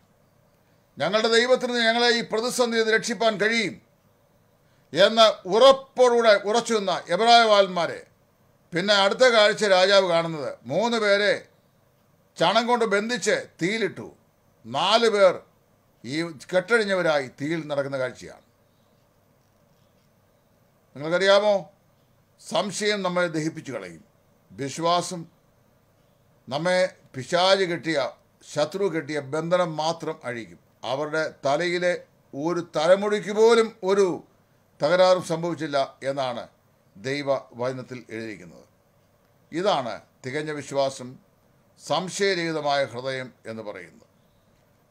ഞങ്ങളുടെ ദൈവത്തിന് ഞങ്ങളെ ഈ പ്രതിസന്ധിയിൽ രക്ഷിപ്പാൻ കഴിയും എന്ന് ഉറപ്പോടുകൂടെ ഉറച്ചു നിന്ന എബ്രായവാൽമാരെ പിന്നെ അടുത്ത കാഴ്ച രാജാവ് കാണുന്നത് മൂന്ന് പേരെ ചണം കൊണ്ട് ബന്ധിച്ച് തീയിലിട്ടു നാല് പേർ ഈ കെട്ടഴിഞ്ഞവരായി തീയിൽ നടക്കുന്ന കാഴ്ചയാണ് നിങ്ങൾക്കറിയാമോ സംശയം നമ്മെ ദഹിപ്പിച്ചു കളയും വിശ്വാസം നമ്മെ പിശാജ് കെട്ടിയ ശത്രു കെട്ടിയ ബന്ധനം മാത്രം അഴിക്കും അവരുടെ തലയിലെ ഒരു തലമുടിക്ക് പോലും ഒരു തകരാറും സംഭവിച്ചില്ല എന്നാണ് ദൈവ വചനത്തിൽ എഴുതിയിരിക്കുന്നത് ഇതാണ് തികഞ്ഞ വിശ്വാസം സംശയരഹിതമായ ഹൃദയം എന്ന് പറയുന്നത്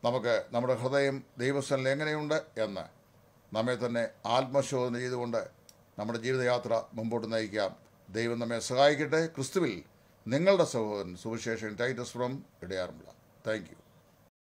നമുക്ക് നമ്മുടെ ഹൃദയം ദൈവസ്ഥനിൽ എങ്ങനെയുണ്ട് എന്ന് നമ്മെ തന്നെ ആത്മശോധന ചെയ്തുകൊണ്ട് നമ്മുടെ ജീവിതയാത്ര മുമ്പോട്ട് നയിക്കാം ദൈവം നമ്മെ സഹായിക്കട്ടെ ക്രിസ്തുവിൽ നിങ്ങളുടെ സഹോദരൻ സുവിശേഷൻ ടൈറ്റസ് ഫ്രം ഇടയാറുമില്ല താങ്ക് യു